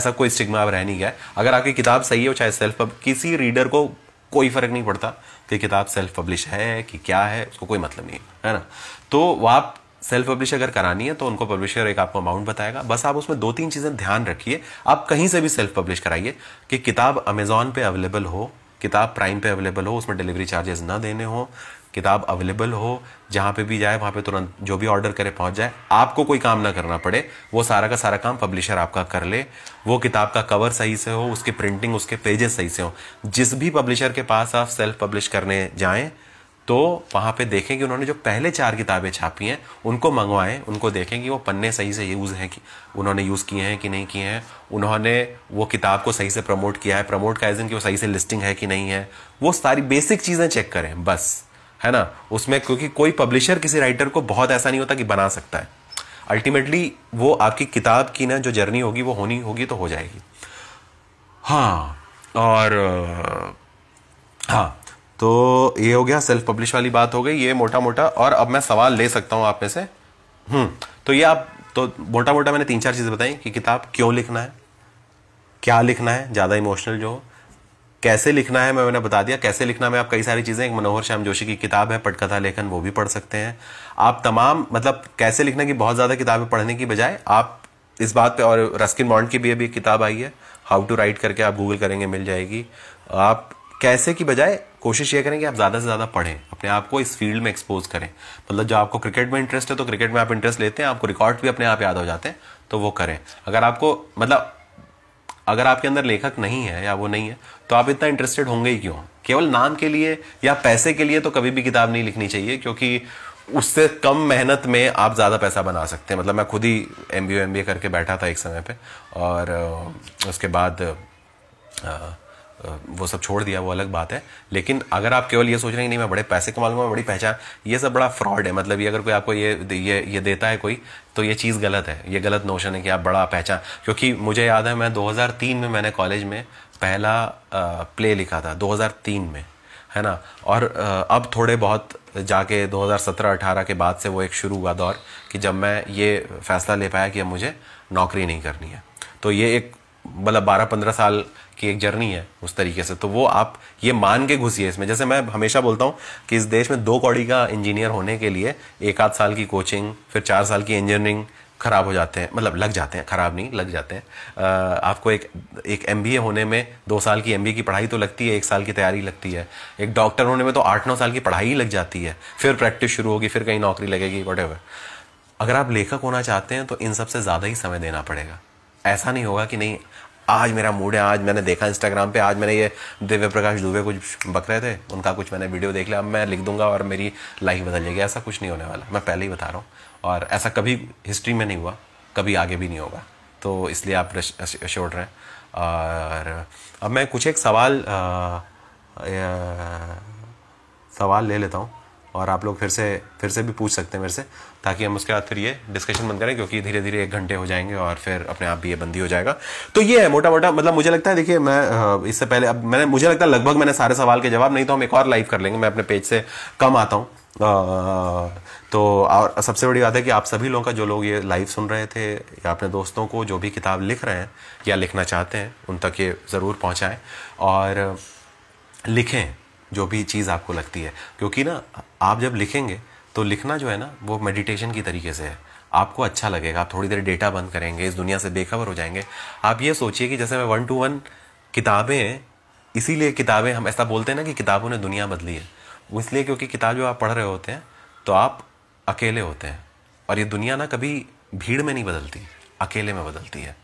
ऐसा कोई स्टिग्मा अब रह नहीं गया अगर आपकी किताब सही हो चाहे सेल्फ किसी रीडर को कोई फर्क नहीं पड़ता कि किताब सेल्फ पब्लिश है कि क्या है उसको कोई मतलब नहीं है है ना तो आप सेल्फ पब्लिश अगर करानी है तो उनको पब्लिशर एक आपको अमाउंट बताएगा बस आप उसमें दो तीन चीज़ें ध्यान रखिए आप कहीं से भी सेल्फ पब्लिश कराइए कि किताब अमेजोन पे अवेलेबल हो किताब प्राइम पे अवेलेबल हो उसमें डिलीवरी चार्जेस ना देने हो किताब अवेलेबल हो जहाँ पे भी जाए वहाँ पे तुरंत जो भी ऑर्डर करे पहुँच जाए आपको कोई काम ना करना पड़े वो सारा का सारा काम पब्लिशर आपका कर ले वो किताब का कवर सही से हो उसकी प्रिंटिंग उसके पेजेस सही से हो जिस भी पब्लिशर के पास आप सेल्फ पब्लिश करने जाए तो वहाँ पे देखें कि उन्होंने जो पहले चार किताबें छापी हैं उनको मंगवाएं उनको देखें कि वो पन्ने सही से यूज़ हैं कि उन्होंने यूज़ किए हैं कि नहीं किए हैं उन्होंने वो किताब को सही से प्रमोट किया है प्रमोट का एजन कि वो सही से लिस्टिंग है कि नहीं है वो सारी बेसिक चीज़ें चेक करें बस है ना उसमें क्योंकि कोई पब्लिशर किसी राइटर को बहुत ऐसा नहीं होता कि बना सकता है अल्टीमेटली वो आपकी किताब की ना जो जर्नी होगी वो होनी होगी तो हो जाएगी हाँ और हाँ तो ये हो गया सेल्फ पब्लिश वाली बात हो गई ये मोटा मोटा और अब मैं सवाल ले सकता हूँ आप में से हम्म, तो ये आप तो मोटा मोटा मैंने तीन चार चीज़ें बताई कि किताब क्यों लिखना है क्या लिखना है ज़्यादा इमोशनल जो हो कैसे लिखना है मैं मैंने बता दिया कैसे लिखना में आप कई सारी चीज़ें एक मनोहर श्याम जोशी की किताब है पटकथा लेखन वो भी पढ़ सकते हैं आप तमाम मतलब कैसे लिखना की बहुत ज़्यादा किताबें पढ़ने की बजाय आप इस बात पे और रस्किन मॉन्ड की भी अभी किताब आई है हाउ टू राइट करके आप गूगल करेंगे मिल जाएगी आप कैसे की बजाय कोशिश ये करें कि आप ज़्यादा से ज़्यादा पढ़ें अपने आप को इस फील्ड में एक्सपोज करें मतलब जो आपको क्रिकेट में इंटरेस्ट है तो क्रिकेट में आप इंटरेस्ट लेते हैं आपको रिकॉर्ड भी अपने आप याद हो जाते हैं तो वो करें अगर आपको मतलब अगर आपके अंदर लेखक नहीं है या वो नहीं है तो आप इतना इंटरेस्टेड होंगे ही क्यों केवल नाम के लिए या पैसे के लिए तो कभी भी किताब नहीं लिखनी चाहिए क्योंकि उससे कम मेहनत में आप ज़्यादा पैसा बना सकते हैं मतलब मैं खुद ही एम बी करके बैठा था एक समय पर और उसके बाद वो सब छोड़ दिया वो अलग बात है लेकिन अगर आप केवल ये सोच रहे हैं नहीं मैं बड़े पैसे कमा लूँगा बड़ी पहचान ये सब बड़ा फ्रॉड है मतलब ये अगर कोई आपको ये ये ये देता है कोई तो ये चीज़ गलत है ये गलत नोशन है कि आप बड़ा पहचान क्योंकि मुझे याद है मैं 2003 में मैंने कॉलेज में पहला प्ले लिखा था 2003 में है ना और अब थोड़े बहुत जाके 2017-18 के बाद से वो एक शुरू हुआ दौर कि जब मैं ये फैसला ले पाया कि अब मुझे नौकरी नहीं करनी है तो ये एक मतलब बारह पंद्रह साल की एक जर्नी है उस तरीके से तो वो आप ये मान के घुसिए इसमें जैसे मैं हमेशा बोलता हूँ कि इस देश में दो कौड़ी का इंजीनियर होने के लिए एक आध साल की कोचिंग फिर चार साल की इंजीनियरिंग ख़राब हो जाते हैं मतलब लग जाते हैं ख़राब नहीं लग जाते हैं आ, आपको एक एक एम होने में दो साल की एम की पढ़ाई तो लगती है एक साल की तैयारी लगती है एक डॉक्टर होने में तो आठ नौ साल की पढ़ाई ही लग जाती है फिर प्रैक्टिस शुरू होगी फिर कहीं नौकरी लगेगी वट अगर आप लेखक होना चाहते हैं तो इन सबसे ज़्यादा ही समय देना पड़ेगा ऐसा नहीं होगा कि नहीं आज मेरा मूड है आज मैंने देखा इंस्टाग्राम पे आज मैंने ये दिव्य प्रकाश दुबे कुछ बक रहे थे उनका कुछ मैंने वीडियो देख लिया अब मैं लिख दूंगा और मेरी लाइफ बदल जाएगी ऐसा कुछ नहीं होने वाला मैं पहले ही बता रहा हूँ और ऐसा कभी हिस्ट्री में नहीं हुआ कभी आगे भी नहीं होगा तो इसलिए आप रहे रहें और अब मैं कुछ एक सवाल आ, आ, सवाल ले लेता हूँ और आप लोग फिर से फिर से भी पूछ सकते हैं मेरे से ताकि हम उसके बाद फिर ये डिस्कशन बंद करें क्योंकि धीरे धीरे एक घंटे हो जाएंगे और फिर अपने आप भी ये बंदी हो जाएगा तो ये है मोटा मोटा मतलब मुझे लगता है देखिए मैं इससे पहले अब मैंने मुझे लगता है लगभग मैंने सारे सवाल के जवाब नहीं तो हम एक और लाइव कर लेंगे मैं अपने पेज से कम आता हूँ तो और सबसे बड़ी बात है कि आप सभी लोगों का जो लोग ये लाइव सुन रहे थे या अपने दोस्तों को जो भी किताब लिख रहे हैं या लिखना चाहते हैं उन तक ये ज़रूर पहुँचाएँ और लिखें जो भी चीज़ आपको लगती है क्योंकि ना आप जब लिखेंगे तो लिखना जो है ना वो मेडिटेशन की तरीके से है आपको अच्छा लगेगा आप थोड़ी देर डेटा बंद करेंगे इस दुनिया से बेखबर हो जाएंगे आप ये सोचिए कि जैसे मैं वन टू वन किताबें इसीलिए किताबें हम ऐसा बोलते हैं ना कि किताबों ने दुनिया बदली है वो इसलिए क्योंकि किताब जो आप पढ़ रहे होते हैं तो आप अकेले होते हैं और ये दुनिया ना कभी भीड़ में नहीं बदलती अकेले में बदलती है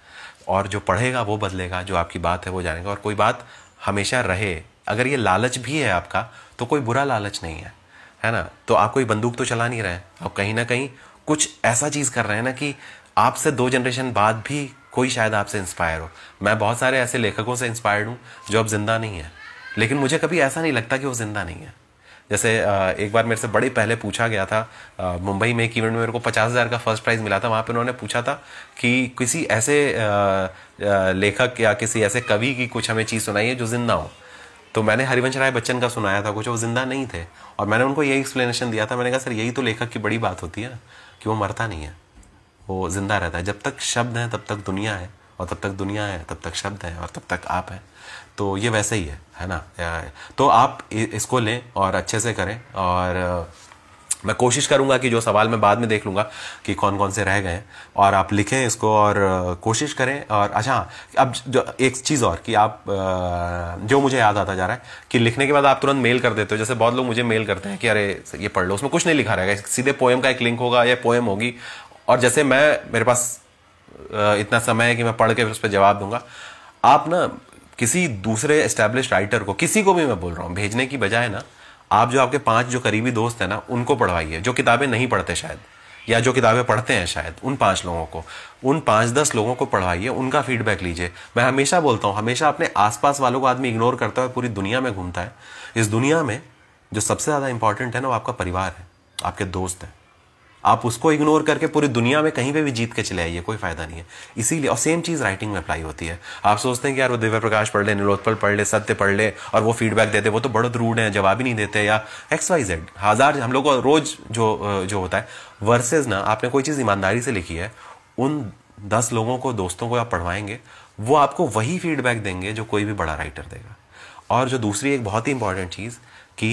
और जो पढ़ेगा वो बदलेगा जो आपकी बात है वो जानेगा और कोई बात हमेशा रहे अगर ये लालच भी है आपका तो कोई बुरा लालच नहीं है है ना तो आप कोई बंदूक तो चला नहीं रहे हैं आप कहीं ना कहीं कुछ ऐसा चीज़ कर रहे हैं ना कि आपसे दो जनरेशन बाद भी कोई शायद आपसे इंस्पायर हो मैं बहुत सारे ऐसे लेखकों से इंस्पायर्ड हूँ जो अब जिंदा नहीं है लेकिन मुझे कभी ऐसा नहीं लगता कि वो जिंदा नहीं है जैसे एक बार मेरे से बड़े पहले पूछा गया था मुंबई में एक इवेंट में मेरे को पचास हज़ार का फर्स्ट प्राइज़ मिला था वहाँ पर उन्होंने पूछा था कि किसी ऐसे लेखक या किसी ऐसे कवि की कुछ हमें चीज़ सुनाइए जो जिंदा हो तो मैंने हरिवंश राय बच्चन का सुनाया था कुछ वो जिंदा नहीं थे और मैंने उनको यही एक्सप्लेनेशन दिया था मैंने कहा सर यही तो लेखक की बड़ी बात होती है ना कि वो मरता नहीं है वो जिंदा रहता है जब तक शब्द हैं तब तक दुनिया है और तब तक दुनिया है तब तक शब्द है और तब तक आप हैं तो ये वैसे ही है है ना तो आप इसको लें और अच्छे से करें और मैं कोशिश करूंगा कि जो सवाल मैं बाद में देख लूँगा कि कौन कौन से रह गए और आप लिखें इसको और कोशिश करें और अच्छा अब जो एक चीज़ और कि आप जो मुझे याद आता जा रहा है कि लिखने के बाद आप तुरंत मेल कर देते हो जैसे बहुत लोग मुझे मेल करते हैं कि अरे ये पढ़ लो उसमें कुछ नहीं लिखा रहेगा सीधे पोएम का एक लिंक होगा या पोएम होगी और जैसे मैं मेरे पास इतना समय है कि मैं पढ़ के फिर उस पर जवाब दूंगा आप ना किसी दूसरे एस्टेब्लिश राइटर को किसी को भी मैं बोल रहा हूँ भेजने की बजाय ना आप जो आपके पांच जो करीबी दोस्त हैं ना उनको पढ़वाइए जो किताबें नहीं पढ़ते शायद या जो किताबें पढ़ते हैं शायद उन पांच लोगों को उन पांच दस लोगों को पढ़वाइए उनका फीडबैक लीजिए मैं हमेशा बोलता हूँ हमेशा अपने आसपास वालों को आदमी इग्नोर करता है पूरी दुनिया में घूमता है इस दुनिया में जो सबसे ज़्यादा इंपॉर्टेंट है ना वो आपका परिवार है आपके दोस्त हैं आप उसको इग्नोर करके पूरी दुनिया में कहीं पे भी जीत के चले आइए कोई फायदा नहीं है इसीलिए और सेम चीज़ राइटिंग में अप्लाई होती है आप सोचते हैं कि यार वो दिव्य प्रकाश पढ़ ले निलोत्पल पढ़ ले सत्य पढ़ ले और वो फीडबैक देते वो तो बड़े रूड है जवाब ही नहीं देते या एक्स वाई जेड हज़ार हम लोग को रोज जो जो होता है वर्सेज ना आपने कोई चीज़ ईमानदारी से लिखी है उन दस लोगों को दोस्तों को आप पढ़वाएंगे वो आपको वही फीडबैक देंगे जो कोई भी बड़ा राइटर देगा और जो दूसरी एक बहुत ही इंपॉर्टेंट चीज़ कि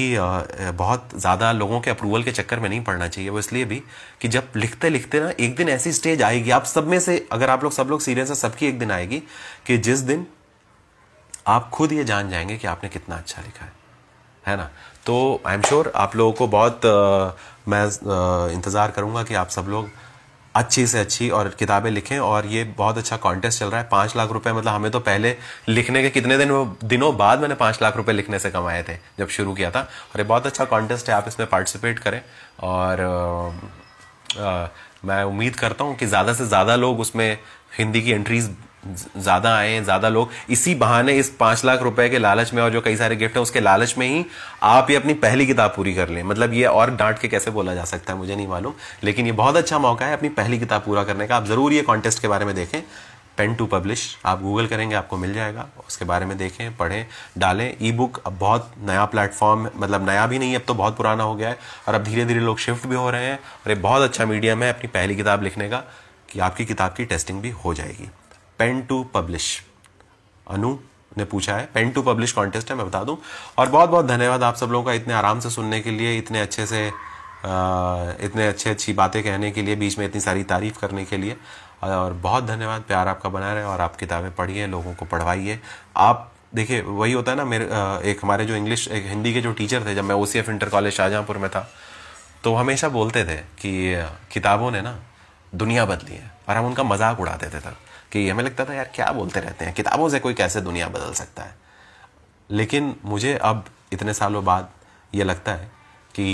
बहुत ज़्यादा लोगों के अप्रूवल के चक्कर में नहीं पड़ना चाहिए वो इसलिए भी कि जब लिखते लिखते ना एक दिन ऐसी स्टेज आएगी आप सब में से अगर आप लोग सब लोग सीरियस है सबकी एक दिन आएगी कि जिस दिन आप खुद ये जान जाएंगे कि आपने कितना अच्छा लिखा है है ना तो आई एम श्योर आप लोगों को बहुत आ, मैं इंतज़ार करूँगा कि आप सब लोग अच्छी से अच्छी और किताबें लिखें और ये बहुत अच्छा कॉन्टेस्ट चल रहा है पाँच लाख रुपए मतलब हमें तो पहले लिखने के कितने दिन दिनों बाद मैंने पाँच लाख रुपए लिखने से कमाए थे जब शुरू किया था और ये बहुत अच्छा कॉन्टेस्ट है आप इसमें पार्टिसिपेट करें और आ, आ, मैं उम्मीद करता हूँ कि ज़्यादा से ज़्यादा लोग उसमें हिंदी की एंट्रीज़ ज़्यादा आए ज़्यादा लोग इसी बहाने इस पाँच लाख रुपए के लालच में और जो कई सारे गिफ्ट हैं उसके लालच में ही आप ये अपनी पहली किताब पूरी कर लें मतलब ये और डांट के कैसे बोला जा सकता है मुझे नहीं मालूम लेकिन ये बहुत अच्छा मौका है अपनी पहली किताब पूरा करने का आप ज़रूर ये कॉन्टेस्ट के बारे में देखें पेन टू पब्लिश आप गूगल करेंगे आपको मिल जाएगा उसके बारे में देखें पढ़ें डालें ई बुक अब बहुत नया प्लेटफॉर्म मतलब नया भी नहीं अब तो बहुत पुराना हो गया है और अब धीरे धीरे लोग शिफ्ट भी हो रहे हैं और ये बहुत अच्छा मीडियम है अपनी पहली किताब लिखने का कि आपकी किताब की टेस्टिंग भी हो जाएगी पेन टू पब्लिश अनु ने पूछा है पेन टू पब्लिश कॉन्टेस्ट है मैं बता दूं और बहुत बहुत धन्यवाद आप सब लोगों का इतने आराम से सुनने के लिए इतने अच्छे से इतने अच्छी अच्छी बातें कहने के लिए बीच में इतनी सारी तारीफ़ करने के लिए और बहुत धन्यवाद प्यार आपका बना रहे और आप किताबें पढ़िए लोगों को पढ़वाइए आप देखिए वही होता है ना मेरे एक हमारे जो इंग्लिश एक हिंदी के जो टीचर थे जब मैं O C F inter college Shahjahanpur में था तो हमेशा बोलते थे कि किताबों ने ना दुनिया बदली है और हम उनका मजाक उड़ाते थे तब कि हमें लगता था यार क्या बोलते रहते हैं किताबों से कोई कैसे दुनिया बदल सकता है लेकिन मुझे अब इतने सालों बाद ये लगता है कि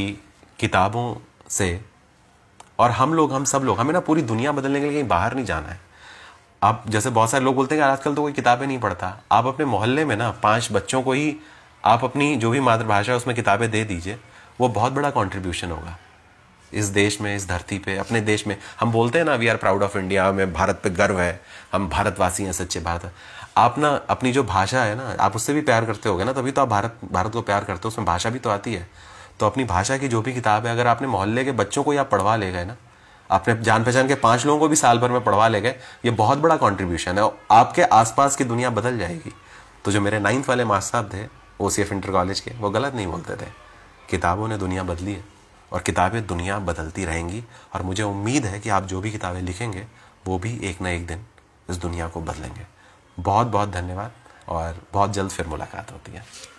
किताबों से और हम लोग हम सब लोग हमें ना पूरी दुनिया बदलने के लिए कहीं बाहर नहीं जाना है आप जैसे बहुत सारे लोग बोलते हैं कि आजकल तो कोई किताबें नहीं पढ़ता आप अपने मोहल्ले में ना पांच बच्चों को ही आप अपनी जो भी मातृभाषा है उसमें किताबें दे दीजिए वो बहुत बड़ा कॉन्ट्रीब्यूशन होगा इस देश में इस धरती पे अपने देश में हम बोलते हैं ना we are proud of India हमें भारत पे गर्व है हम भारतवासी हैं सच्चे भारत आप ना अपनी जो भाषा है ना आप उससे भी प्यार करते होगे ना तभी तो आप भारत भारत को प्यार करते हो उसमें भाषा भी तो आती है तो अपनी भाषा की जो भी किताब है अगर आपने मोहल्ले के बच्चों को या पढ़वा ले गए ना आपने जान पहचान के पांच लोगों को भी साल भर में पढ़वा ले गए ये बहुत बड़ा कॉन्ट्रीब्यूशन है आपके आसपास की दुनिया बदल जाएगी तो जो मेरे नाइन्थ वाले मास्टर साहब थे O C F inter college के वो गलत नहीं बोलते थे किताबों ने दुनिया बदली है और किताबें दुनिया बदलती रहेंगी और मुझे उम्मीद है कि आप जो भी किताबें लिखेंगे वो भी एक ना एक दिन इस दुनिया को बदलेंगे बहुत बहुत धन्यवाद और बहुत जल्द फिर मुलाकात होती है